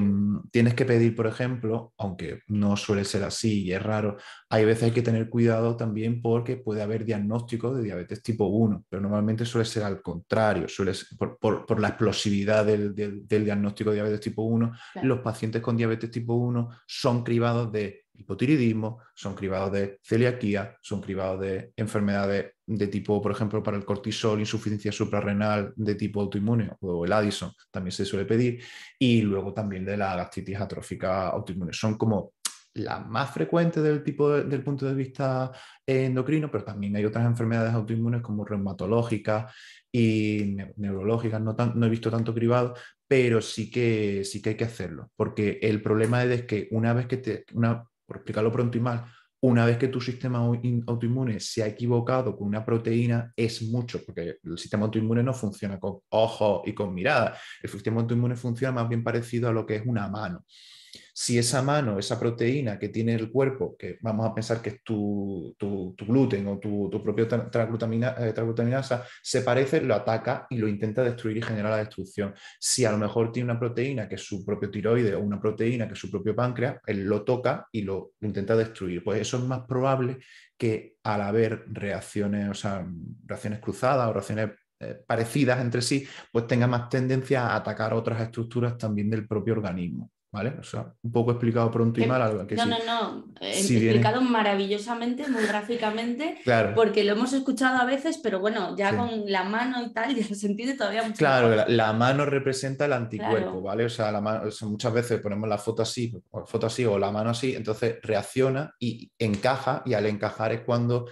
tienes que pedir, por ejemplo, aunque no suele ser así y es raro, hay veces hay que tener cuidado también porque puede haber diagnósticos de diabetes tipo 1, pero normalmente suele ser al contrario, suele por, la explosividad del, diagnóstico de diabetes tipo 1. Los pacientes con diabetes tipo 1 son cribados de hipotiridismo, son cribados de celiaquía, son cribados de enfermedades de tipo, por ejemplo, para el cortisol, insuficiencia suprarrenal de tipo autoinmune o el Addison, también se suele pedir, y luego también de la gastritis atrófica autoinmune. Son como la más frecuente del, tipo del punto de vista eh, endocrino, pero también hay otras enfermedades autoinmunes como reumatológicas y neurológicas, no, he visto tanto cribado, pero sí que, sí que hay que hacerlo, porque el problema es que una vez que te, por explicarlo pronto y mal, una vez que tu sistema autoinmune se ha equivocado con una proteína, es mucho, porque el sistema autoinmune no funciona con ojos y con mirada. El sistema autoinmune funciona más bien parecido a lo que es una mano. Si esa mano, esa proteína que tiene el cuerpo, que vamos a pensar que es tu, gluten o tu, tu propio eh, se parece, lo ataca y lo intenta destruir y genera la destrucción. Si a lo mejor tiene una proteína que es su propio tiroide o una proteína que es su propio páncreas, él lo toca y lo, intenta destruir. Pues eso es más probable que al haber reacciones, o reacciones cruzadas o reacciones eh, parecidas entre sí, pues tenga más tendencia a atacar otras estructuras también del propio organismo. ¿Vale? O sea, un poco explicado pronto y em, mal algo. no, no, eh, no, explicado maravillosamente, muy gráficamente, porque lo hemos escuchado a veces, pero bueno, ya con la mano y tal, ya se entiende todavía mucho. Claro, la, mano representa el anticuerpo, ¿vale? O sea, la muchas veces ponemos la foto así, o la foto así, o la mano así, entonces reacciona y encaja, y al encajar es cuando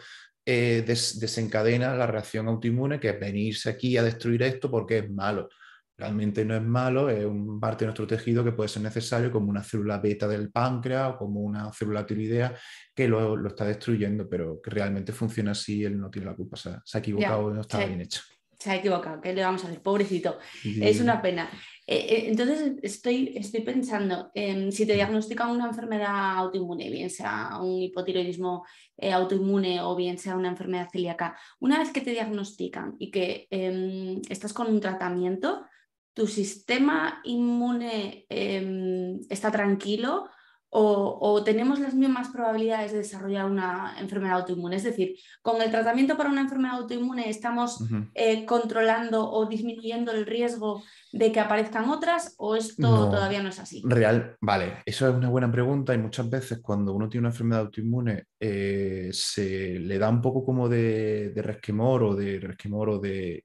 eh, desencadena la reacción autoinmune, que es venirse aquí a destruir esto porque es malo realmente no es malo, es un parte de nuestro tejido que puede ser necesario como una célula beta del páncreas o como una célula tiroidea que lo, lo está destruyendo, pero que realmente funciona así, él no tiene la culpa, o se ha equivocado, no está bien hecho. Se ha equivocado, ¿qué le vamos a hacer? Pobrecito, es una pena. Eh, eh, entonces estoy, estoy pensando, em, si te diagnostican una enfermedad autoinmune, bien sea un hipotiroidismo eh, autoinmune o bien sea una enfermedad celíaca, una vez que te diagnostican y que em, estás con un tratamiento, ¿tu sistema inmune em, está tranquilo o, tenemos las mismas probabilidades de desarrollar una enfermedad autoinmune? Es decir, con el tratamiento para una enfermedad autoinmune estamos eh, controlando o disminuyendo el riesgo de que aparezcan otras o esto todavía no es así. Real, vale, eso es una buena pregunta y muchas veces cuando uno tiene una enfermedad autoinmune eh, se le da un poco como de resquemor o de resquemor o de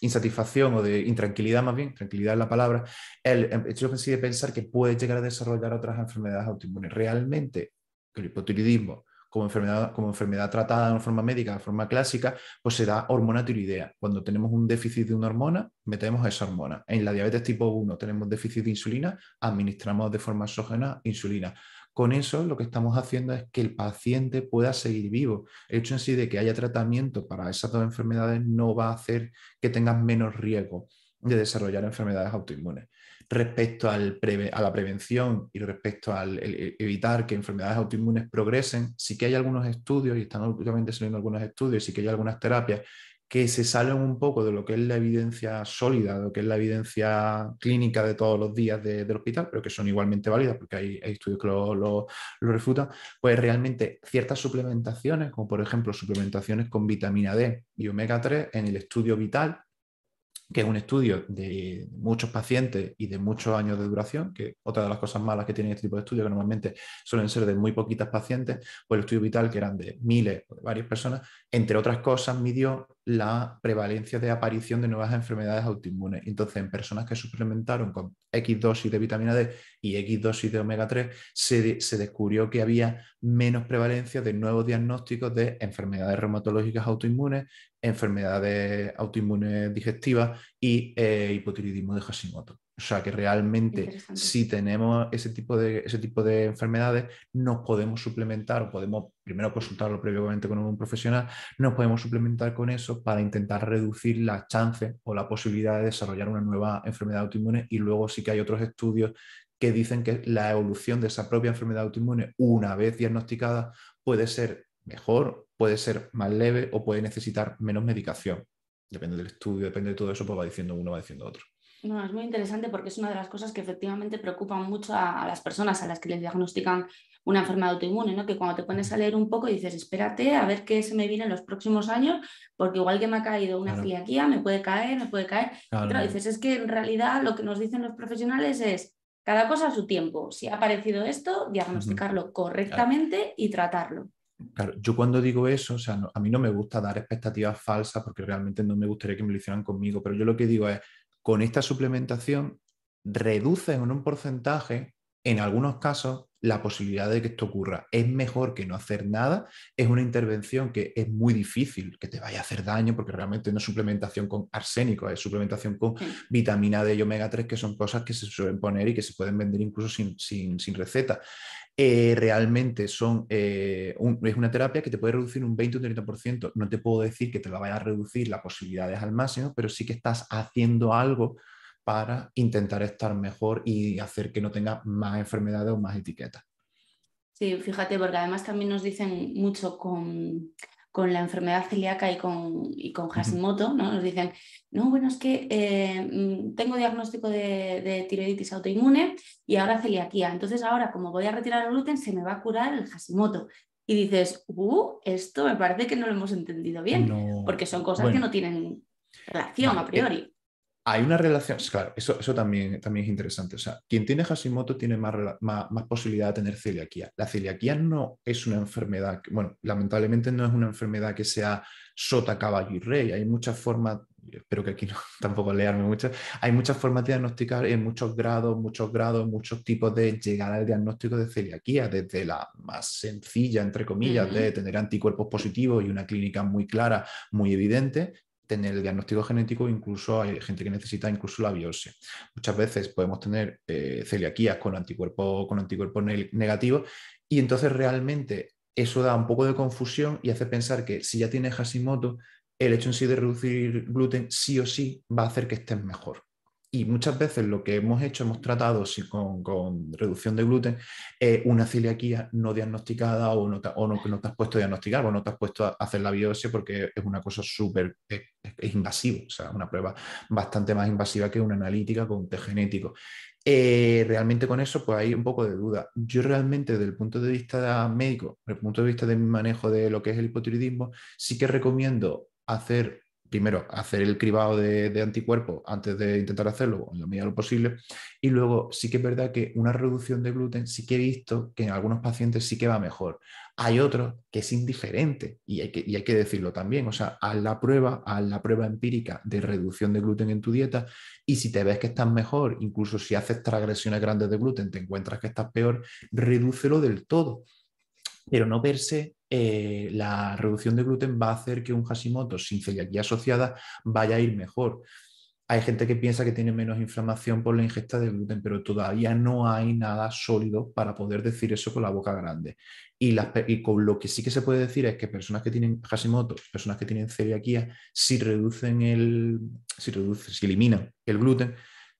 insatisfacción o de intranquilidad más bien, tranquilidad es la palabra, el hecho em, que sí de pensar que puede llegar a desarrollar otras enfermedades autoinmunes. Realmente, el hipotiroidismo como enfermedad, como enfermedad tratada de forma médica, de forma clásica, pues se da hormona tiroidea. Cuando tenemos un déficit de una hormona, metemos esa hormona. En la diabetes tipo 1 tenemos déficit de insulina, administramos de forma exógena insulina. Con eso lo que estamos haciendo es que el paciente pueda seguir vivo. El hecho en sí de que haya tratamiento para esas dos enfermedades no va a hacer que tengas menos riesgo de desarrollar enfermedades autoinmunes. Respecto a la prevención y respecto al evitar que enfermedades autoinmunes progresen, sí que hay algunos estudios, y están últimamente saliendo algunos estudios, sí que hay algunas terapias que se salen un poco de lo que es la evidencia sólida, de lo que es la evidencia clínica de todos los días del hospital, pero que son igualmente válidas porque hay, estudios que lo, lo, refutan, pues realmente ciertas suplementaciones, como por ejemplo suplementaciones con vitamina D y omega 3 en el estudio vital, que es un estudio de muchos pacientes y de muchos años de duración, que otra de las cosas malas que tiene este tipo de estudios, que normalmente suelen ser de muy poquitas pacientes, pues el estudio vital, que eran de miles o de varias personas, entre otras cosas midió la prevalencia de aparición de nuevas enfermedades autoinmunes. Entonces, en personas que suplementaron con X dosis de vitamina D y X dosis de omega 3, se, descubrió que había menos prevalencia de nuevos diagnósticos de enfermedades reumatológicas autoinmunes, enfermedades autoinmunes digestivas y eh, hipotiroidismo de Hashimoto. O sea, que realmente si tenemos ese tipo, de, ese tipo de enfermedades, nos podemos suplementar o podemos primero consultarlo previamente con un profesional, nos podemos suplementar con eso para intentar reducir las chances o la posibilidad de desarrollar una nueva enfermedad autoinmune y luego sí que hay otros estudios que dicen que la evolución de esa propia enfermedad autoinmune, una vez diagnosticada, puede ser mejor, puede ser más leve o puede necesitar menos medicación. Depende del estudio, depende de todo eso, pues va diciendo uno, va diciendo otro. No, es muy interesante porque es una de las cosas que efectivamente preocupan mucho a, las personas a las que les diagnostican una enfermedad autoinmune, ¿no? Que cuando te pones a leer un poco dices, espérate a ver qué se me viene en los próximos años, porque igual que me ha caído una claro. me puede caer, me puede caer. Claro. dices, es que en realidad lo que nos dicen los profesionales es cada cosa a su tiempo. Si ha aparecido esto, diagnosticarlo correctamente y tratarlo. Claro, yo cuando digo eso, o sea, a mí no me gusta dar expectativas falsas porque realmente no me gustaría que me lo hicieran conmigo, pero yo lo que digo es, con esta suplementación reducen en un porcentaje, en algunos casos, la posibilidad de que esto ocurra. Es mejor que no hacer nada, es una intervención que es muy difícil que te vaya a hacer daño, porque realmente no es suplementación con arsénico, es suplementación con vitamina D y omega 3, que son cosas que se suelen poner y que se pueden vender incluso sin, sin, sin receta. Eh, realmente son, eh, es una terapia que te puede reducir un 20 o un 30%. No te puedo decir que te la vaya a reducir las posibilidades al máximo, pero sí que estás haciendo algo para intentar estar mejor y hacer que no tengas más enfermedades o más etiquetas. Sí, fíjate, porque además también nos dicen mucho con con la enfermedad celíaca y con, y con Hashimoto, ¿no? nos dicen, no, bueno, es que eh, mm, tengo diagnóstico de, de, tiroiditis autoinmune y ahora celiaquía. Entonces ahora, como voy a retirar el gluten, se me va a curar el Hashimoto. Y dices, uh, esto me parece que no lo hemos entendido bien, porque son cosas que no tienen relación a eh, priori hay una relación, claro, eso, también, también es interesante. O sea, quien tiene Hashimoto tiene más, posibilidad de tener celiaquía. La celiaquía no es una enfermedad, bueno, lamentablemente no es una enfermedad que sea sota, caballo y rey. Hay muchas formas, espero que aquí tampoco learme mucho, hay muchas formas de diagnosticar en muchos grados, muchos grados, muchos tipos de llegar al diagnóstico de celiaquía, desde la más sencilla, entre comillas, de tener anticuerpos positivos y una clínica muy clara, muy evidente, tener el diagnóstico genético, incluso hay gente que necesita incluso la biopsia. Muchas veces podemos tener eh, celiaquías con anticuerpos, con anticuerpo negativos y entonces realmente eso da un poco de confusión y hace pensar que si ya tienes Hashimoto, el hecho en sí de reducir gluten sí o sí va a hacer que estés mejor. Y muchas veces lo que hemos hecho, hemos tratado con, reducción de gluten eh, una celiaquía no diagnosticada o, no te, no, has puesto a diagnosticar o no te has puesto a hacer la biopsia porque es una cosa súper invasiva, o sea, una prueba bastante más invasiva que una analítica con un test genético. Eh, realmente con eso pues hay un poco de duda. Yo realmente desde el punto de vista médico, desde el punto de vista de mi manejo de lo que es el hipotiroidismo, sí que recomiendo hacer primero, hacer el cribado de, anticuerpos antes de intentar hacerlo en la medida de lo posible. Y luego, sí que es verdad que una reducción de gluten sí que he visto que en algunos pacientes sí que va mejor. Hay otros que es indiferente y hay que, y hay que decirlo también. O sea, haz la prueba, haz la prueba empírica de reducción de gluten en tu dieta y si te ves que estás mejor, incluso si haces transgresiones grandes de gluten, te encuentras que estás peor, redúcelo del todo pero no verse eh, la reducción de gluten va a hacer que un Hashimoto sin celiaquía asociada vaya a ir mejor. Hay gente que piensa que tiene menos inflamación por la ingesta de gluten, pero todavía no hay nada sólido para poder decir eso con la boca grande. Y, con lo que sí que se puede decir es que personas que tienen Hashimoto, personas que tienen celiaquía, si reducen el, si, reducen, si eliminan el gluten,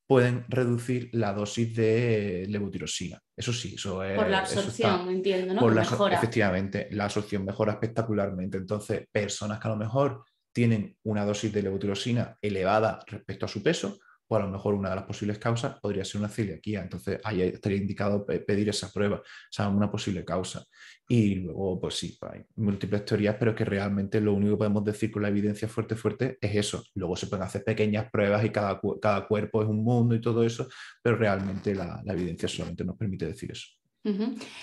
pueden reducir la dosis de lebutirosina. Eso sí, eso es... Por la absorción, entiendo, ¿no? Por la, Efectivamente, la absorción mejora espectacularmente. Entonces, personas que a lo mejor tienen una dosis de lebutirosina elevada respecto a su peso, o a lo mejor una de las posibles causas podría ser una celiaquía. Entonces, ahí estaría indicado pedir esa prueba, o sea, una posible causa. Y luego, pues sí, hay múltiples teorías, pero que realmente lo único que podemos decir con la evidencia fuerte, fuerte es eso. Luego se pueden hacer pequeñas pruebas y cada, cuerpo es un mundo y todo eso, pero realmente la, evidencia solamente nos permite decir eso.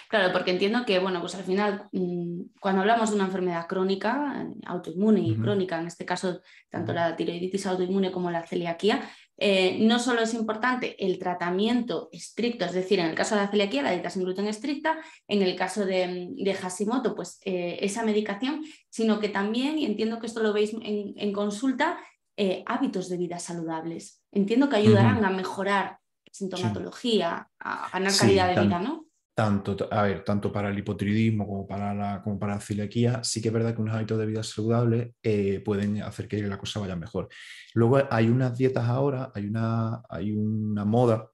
Claro, porque entiendo que, bueno, pues al final, mm, cuando hablamos de una enfermedad crónica, autoinmune y crónica, en este caso, tanto la tiroiditis autoinmune como la celiaquía, eh, no solo es importante el tratamiento estricto, es decir, en el caso de la celiaquía, la dieta sin gluten estricta, en el caso de, de Hashimoto, pues eh, esa medicación, sino que también, y entiendo que esto lo veis en, consulta, eh, hábitos de vida saludables. Entiendo que ayudarán a mejorar sintomatología, a ganar calidad de vida, ¿no? tanto, a ver, tanto para el hipotiroidismo como para la, como para la sí que es verdad que unos hábitos de vida saludables eh, pueden hacer que la cosa vaya mejor. Luego hay unas dietas ahora, hay una, hay una moda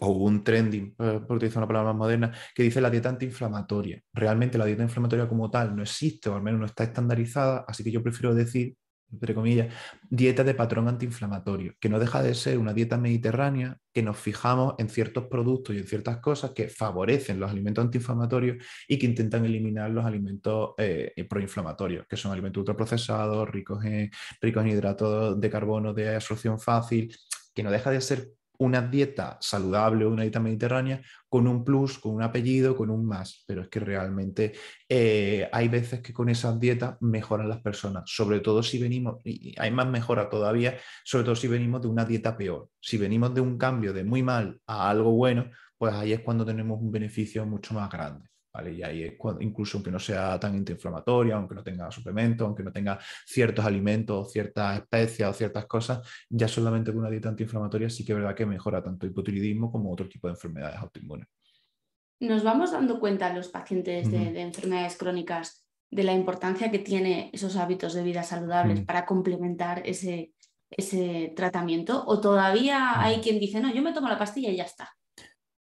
o un trending, eh, por utilizar una palabra más moderna, que dice la dieta antiinflamatoria. Realmente la dieta inflamatoria como tal no existe, o al menos no está estandarizada, así que yo prefiero decir entre comillas, dieta de patrón antiinflamatorio, que no deja de ser una dieta mediterránea que nos fijamos en ciertos productos y en ciertas cosas que favorecen los alimentos antiinflamatorios y que intentan eliminar los alimentos eh, proinflamatorios, que son alimentos ultraprocesados, ricos en, ricos en hidratos de carbono de absorción fácil, que no deja de ser una dieta saludable o una dieta mediterránea con un plus, con un apellido, con un más, pero es que realmente eh, hay veces que con esas dietas mejoran las personas, sobre todo si venimos, y hay más mejora todavía, sobre todo si venimos de una dieta peor, si venimos de un cambio de muy mal a algo bueno, pues ahí es cuando tenemos un beneficio mucho más grande. Y ahí, incluso aunque no sea tan antiinflamatoria, aunque no tenga suplementos, aunque no tenga ciertos alimentos, ciertas especias o ciertas cosas, ya solamente con una dieta antiinflamatoria sí que es verdad que mejora tanto hipotiroidismo como otro tipo de enfermedades autoinmunes. Nos vamos dando cuenta los pacientes de, enfermedades crónicas de la importancia que tiene esos hábitos de vida saludables para complementar ese, ese tratamiento o todavía hay quien dice, no, yo me tomo la pastilla y ya está.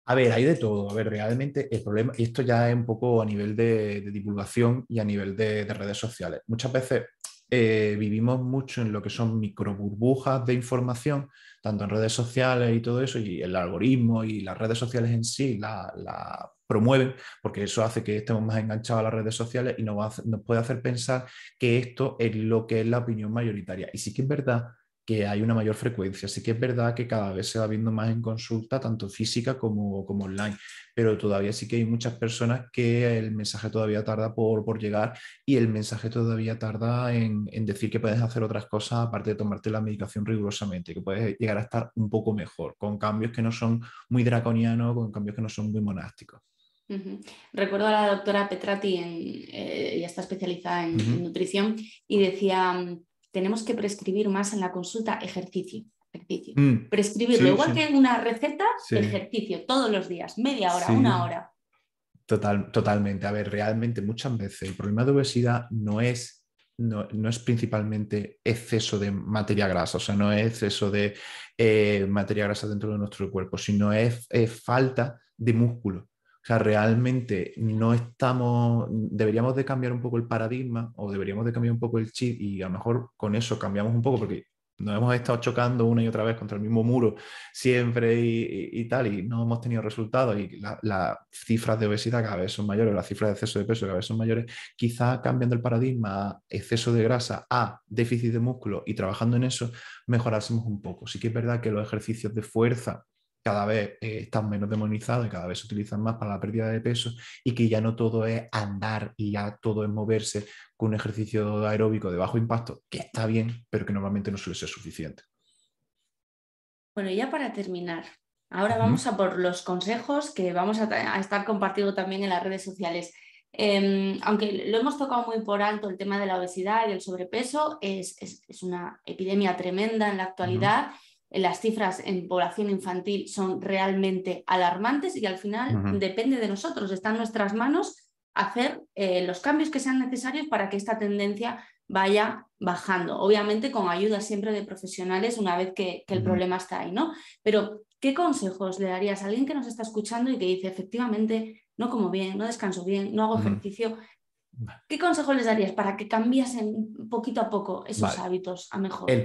A ver, hay de todo. A ver, realmente el problema, y esto ya es un poco a nivel de, divulgación y a nivel de, redes sociales. Muchas veces eh, vivimos mucho en lo que son microburbujas de información, tanto en redes sociales y todo eso, y el algoritmo y las redes sociales en sí la, promueven, porque eso hace que estemos más enganchados a las redes sociales y nos puede hacer pensar que esto es lo que es la opinión mayoritaria. Y sí que es verdad que hay una mayor frecuencia. Así que es verdad que cada vez se va viendo más en consulta, tanto física como, como online, pero todavía sí que hay muchas personas que el mensaje todavía tarda por, por llegar y el mensaje todavía tarda en, decir que puedes hacer otras cosas aparte de tomarte la medicación rigurosamente, que puedes llegar a estar un poco mejor, con cambios que no son muy draconianos, con cambios que no son muy monásticos. Recuerdo a la doctora Petrati, en, eh, ella está especializada en nutrición, y decía tenemos que prescribir más en la consulta ejercicio. ejercicio. Mm, Prescribirlo, igual que en una receta, ejercicio, todos los días, media hora, una hora. Total, totalmente. A ver, realmente muchas veces el problema de obesidad no es no, es principalmente exceso de materia grasa, o sea, no es exceso de eh, materia grasa dentro de nuestro cuerpo, sino es, falta de músculo. O sea, realmente no estamos, deberíamos de cambiar un poco el paradigma o deberíamos de cambiar un poco el chip y a lo mejor con eso cambiamos un poco porque nos hemos estado chocando una y otra vez contra el mismo muro siempre y, tal, y no hemos tenido resultados, y las cifras de obesidad cada vez son mayores, las cifras de exceso de peso cada vez son mayores, quizá cambiando el paradigma a exceso de grasa a déficit de músculo y trabajando en eso, mejorásemos un poco. Sí que es verdad que los ejercicios de fuerza cada vez eh, están menos demonizados y cada vez se utilizan más para la pérdida de peso y que ya no todo es andar y ya todo es moverse con un ejercicio aeróbico de bajo impacto, que está bien, pero que normalmente no suele ser suficiente. Bueno, ya para terminar, ahora vamos a por los consejos que vamos a, estar compartiendo también en las redes sociales. Em, aunque lo hemos tocado muy por alto, el tema de la obesidad y el sobrepeso es, una epidemia tremenda en la actualidad. Eh, las cifras en población infantil son realmente alarmantes y al final depende de nosotros, está en nuestras manos hacer eh, los cambios que sean necesarios para que esta tendencia vaya bajando. Obviamente con ayuda siempre de profesionales una vez que, el problema está ahí, ¿no? Pero, ¿qué consejos le darías a alguien que nos está escuchando y que dice, efectivamente, no como bien, no descanso bien, no hago ejercicio? ¿Qué consejo les darías para que cambiasen poquito a poco esos hábitos a mejor? El,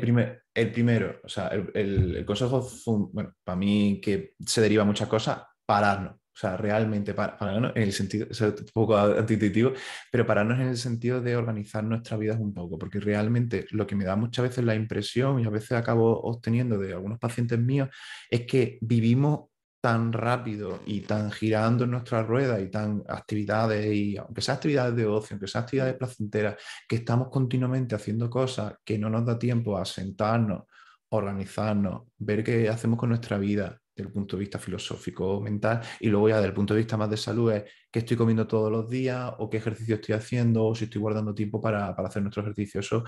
el primero, o sea, el, consejo, bueno, para mí que se deriva muchas cosas, pararnos. O sea, realmente para, pararnos en el sentido, un poco antiintuitivo, pero pararnos en el sentido de organizar nuestras vidas un poco, porque realmente lo que me da muchas veces la impresión y a veces acabo obteniendo de algunos pacientes míos es que vivimos tan rápido y tan girando en nuestra rueda y tan actividades, y aunque sean actividades de ocio, aunque sean actividades placenteras, que estamos continuamente haciendo cosas que no nos da tiempo a sentarnos, organizarnos, ver qué hacemos con nuestra vida desde el punto de vista filosófico o mental, y luego ya desde el punto de vista más de salud es qué estoy comiendo todos los días o qué ejercicio estoy haciendo o si estoy guardando tiempo para, para hacer nuestro ejercicio. Eso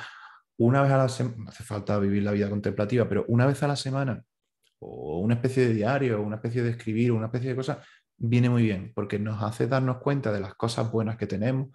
una vez a la semana, hace falta vivir la vida contemplativa, pero una vez a la semana o una especie de diario, o una especie de escribir, una especie de cosas, viene muy bien porque nos hace darnos cuenta de las cosas buenas que tenemos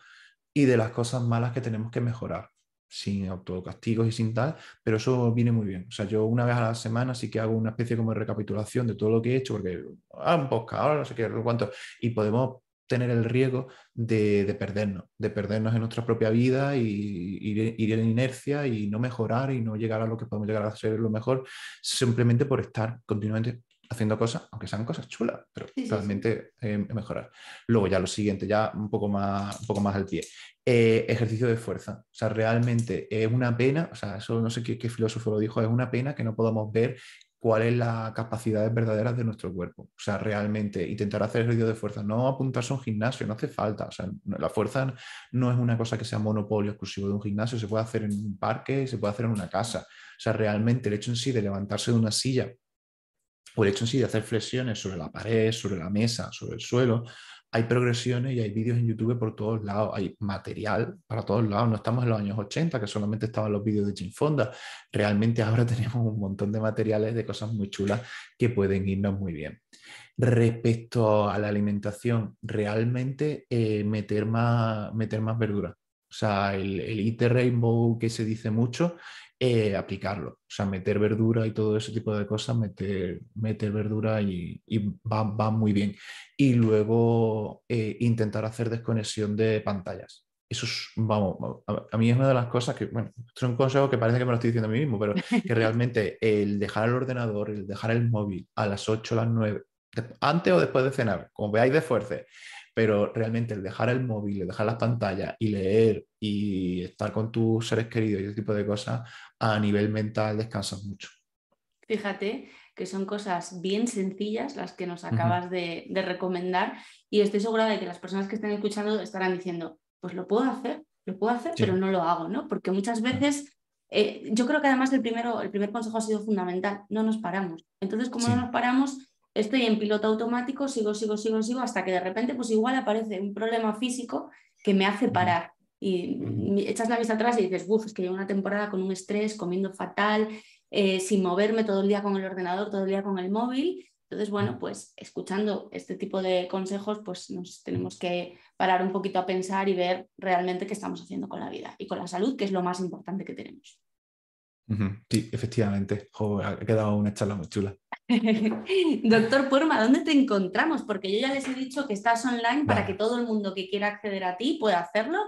y de las cosas malas que tenemos que mejorar, sin autocastigos y sin tal, pero eso viene muy bien. O sea, yo una vez a la semana sí que hago una especie como de recapitulación de todo lo que he hecho, porque, ah, un podcast, ahora no sé qué, cuánto, y podemos tener el riesgo de, perdernos, de perdernos en nuestra propia vida y, ir en inercia y no mejorar y no llegar a lo que podemos llegar a ser lo mejor simplemente por estar continuamente haciendo cosas, aunque sean cosas chulas, pero realmente eh, mejorar. Luego ya lo siguiente, ya un poco más, un poco más al pie. Eh, ejercicio de fuerza. O sea, realmente es una pena, o sea, eso no sé qué, filósofo lo dijo, es una pena que no podamos ver cuáles las capacidades verdaderas de nuestro cuerpo. O sea, realmente intentar hacer ejercicio de fuerza, no apuntarse a un gimnasio, no hace falta. O sea, la fuerza no es una cosa que sea monopolio exclusivo de un gimnasio, se puede hacer en un parque, se puede hacer en una casa. O sea, realmente el hecho en sí de levantarse de una silla o el hecho en sí de hacer flexiones sobre la pared, sobre la mesa, sobre el suelo, hay progresiones y hay vídeos en YouTube por todos lados, hay material para todos lados. No estamos en los años 80, que solamente estaban los vídeos de Jim Fonda. Realmente ahora tenemos un montón de materiales de cosas muy chulas que pueden irnos muy bien. Respecto a la alimentación, realmente eh, meter, más, meter más verduras. O sea, el, el Rainbow que se dice mucho, eh, aplicarlo. O sea, meter verdura y todo ese tipo de cosas, meter, verdura y, va, muy bien. Y luego eh, intentar hacer desconexión de pantallas. Eso es, vamos, a, mí es una de las cosas que, bueno, es un consejo que parece que me lo estoy diciendo a mí mismo, pero que realmente el dejar el ordenador, el dejar el móvil a las 8, a las 9, antes o después de cenar, como veáis de fuerza, pero realmente el dejar el móvil, el dejar las pantallas y leer y estar con tus seres queridos y ese tipo de cosas, a nivel mental descansas mucho. Fíjate que son cosas bien sencillas las que nos acabas de, recomendar y estoy segura de que las personas que estén escuchando estarán diciendo, pues lo puedo hacer, lo puedo hacer, pero no lo hago, ¿no? Porque muchas veces, eh, yo creo que además el, primero, el primer consejo ha sido fundamental, no nos paramos. Entonces, como no nos paramos, estoy en piloto automático, sigo, sigo, sigo, sigo, hasta que de repente pues igual aparece un problema físico que me hace parar. Y echas la vista atrás y dices, uff, es que llevo una temporada con un estrés, comiendo fatal, eh, sin moverme todo el día con el ordenador, todo el día con el móvil. Entonces, bueno, pues escuchando este tipo de consejos, pues nos tenemos que parar un poquito a pensar y ver realmente qué estamos haciendo con la vida y con la salud, que es lo más importante que tenemos. Sí, efectivamente. Joder, ha quedado una charla muy chula. Doctor Puerma, ¿dónde te encontramos? Porque yo ya les he dicho que estás online para que todo el mundo que quiera acceder a ti pueda hacerlo.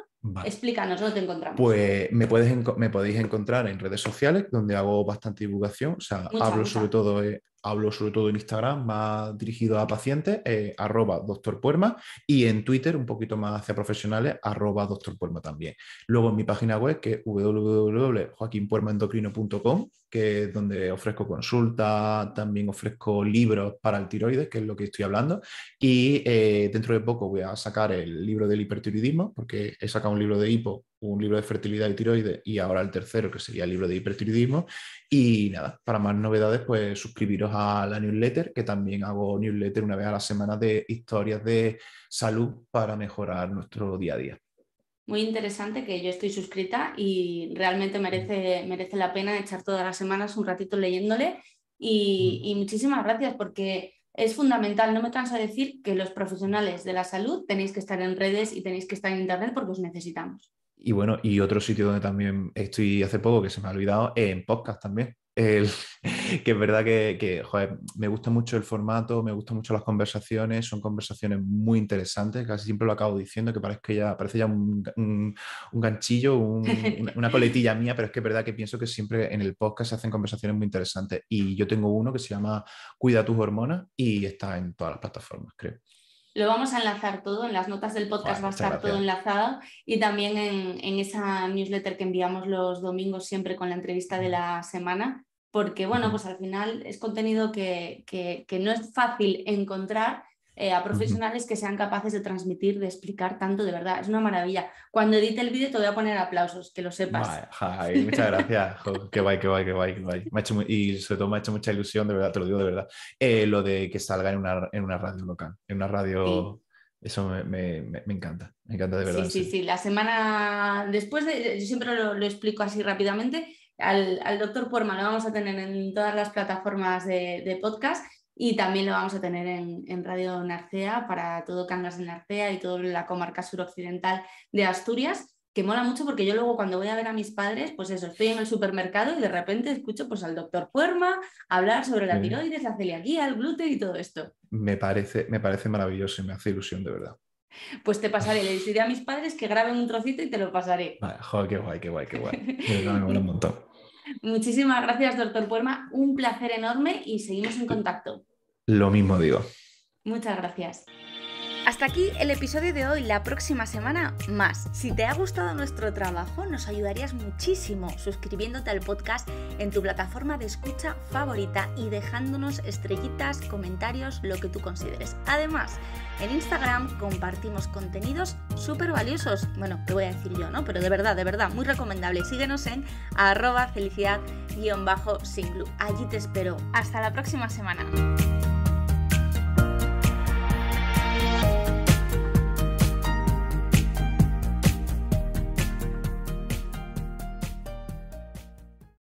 Explícanos dónde te encontramos. Pues me, puedes, me podéis encontrar en redes sociales, donde hago bastante divulgación. O sea, hablo sobre todo, hablo sobre todo en Instagram, más dirigido a pacientes, arroba doctorpuerma, y en Twitter, un poquito más hacia profesionales, arroba doctorpuerma también. Luego en mi página web, que es www.joaquinpuermaendocrino.com, que es donde ofrezco consultas, también ofrezco libros para el tiroides, que es lo que estoy hablando, y eh, dentro de poco voy a sacar el libro del hipertiroidismo, porque he sacado un libro de hipo un libro de fertilidad y tiroides y ahora el tercero que sería el libro de hipertiroidismo. Y nada, para más novedades pues suscribiros a la newsletter, que también hago newsletter una vez a la semana de historias de salud para mejorar nuestro día a día. Muy interesante que yo estoy suscrita y realmente merece, merece la pena echar todas las semanas un ratito leyéndole y, mm. muchísimas gracias porque es fundamental, no me canso de decir que los profesionales de la salud tenéis que estar en redes y tenéis que estar en internet porque os necesitamos. Y bueno, y otro sitio donde también estoy hace poco, que se me ha olvidado, en podcast también. que es verdad que, me gusta mucho el formato, me gustan mucho las conversaciones, son conversaciones muy interesantes, casi siempre lo acabo diciendo, que parece, que ya, parece ya un, ganchillo, una coletilla mía, pero es que es verdad que pienso que siempre en el podcast se hacen conversaciones muy interesantes y yo tengo uno que se llama Cuida tus hormonas y está en todas las plataformas, creo. Lo vamos a enlazar todo, en las notas del podcast va a estar todo enlazado y también en, en, esa newsletter que enviamos los domingos siempre con la entrevista de la semana, porque bueno, pues al final es contenido que, que, que no es fácil encontrar eh, a profesionales que sean capaces de transmitir, de explicar tanto, de verdad, es una maravilla. Cuando edite el vídeo te voy a poner aplausos, que lo sepas. muchas gracias, qué guay, qué guay, qué guay, qué y sobre todo me ha hecho mucha ilusión, de verdad, te lo digo de verdad, eh, lo de que salga en una, radio local, en una radio... Eso me, encanta, me encanta de verdad. Sí, sí, sí, la semana después, de, yo siempre lo, explico así rápidamente, al, doctor Porma lo vamos a tener en todas las plataformas de, podcast y también lo vamos a tener en, Radio Narcea para todo Cangas de Narcea y toda la comarca suroccidental de Asturias, que mola mucho porque yo luego cuando voy a ver a mis padres, pues eso, estoy en el supermercado y de repente escucho pues al doctor Puerma hablar sobre la tiroides, la celiaquía, el gluten y todo esto. Me parece, me parece maravilloso y me hace ilusión de verdad. Pues te pasaré, le diré a mis padres que graben un trocito y te lo pasaré. Vale, joder, qué guay, qué guay, qué guay. me mola un montón. Muchísimas gracias, doctor Puerma. Un placer enorme y seguimos en contacto. Lo mismo digo. Muchas gracias. Hasta aquí el episodio de hoy, la próxima semana más. Si te ha gustado nuestro trabajo, nos ayudarías muchísimo suscribiéndote al podcast en tu plataforma de escucha favorita y dejándonos estrellitas, comentarios, lo que tú consideres. Además, en Instagram compartimos contenidos súper valiosos. Bueno, te voy a decir yo, ¿no? Pero de verdad, de verdad, muy recomendable. Síguenos en arroba felicidad-singlu. Allí te espero. Hasta la próxima semana.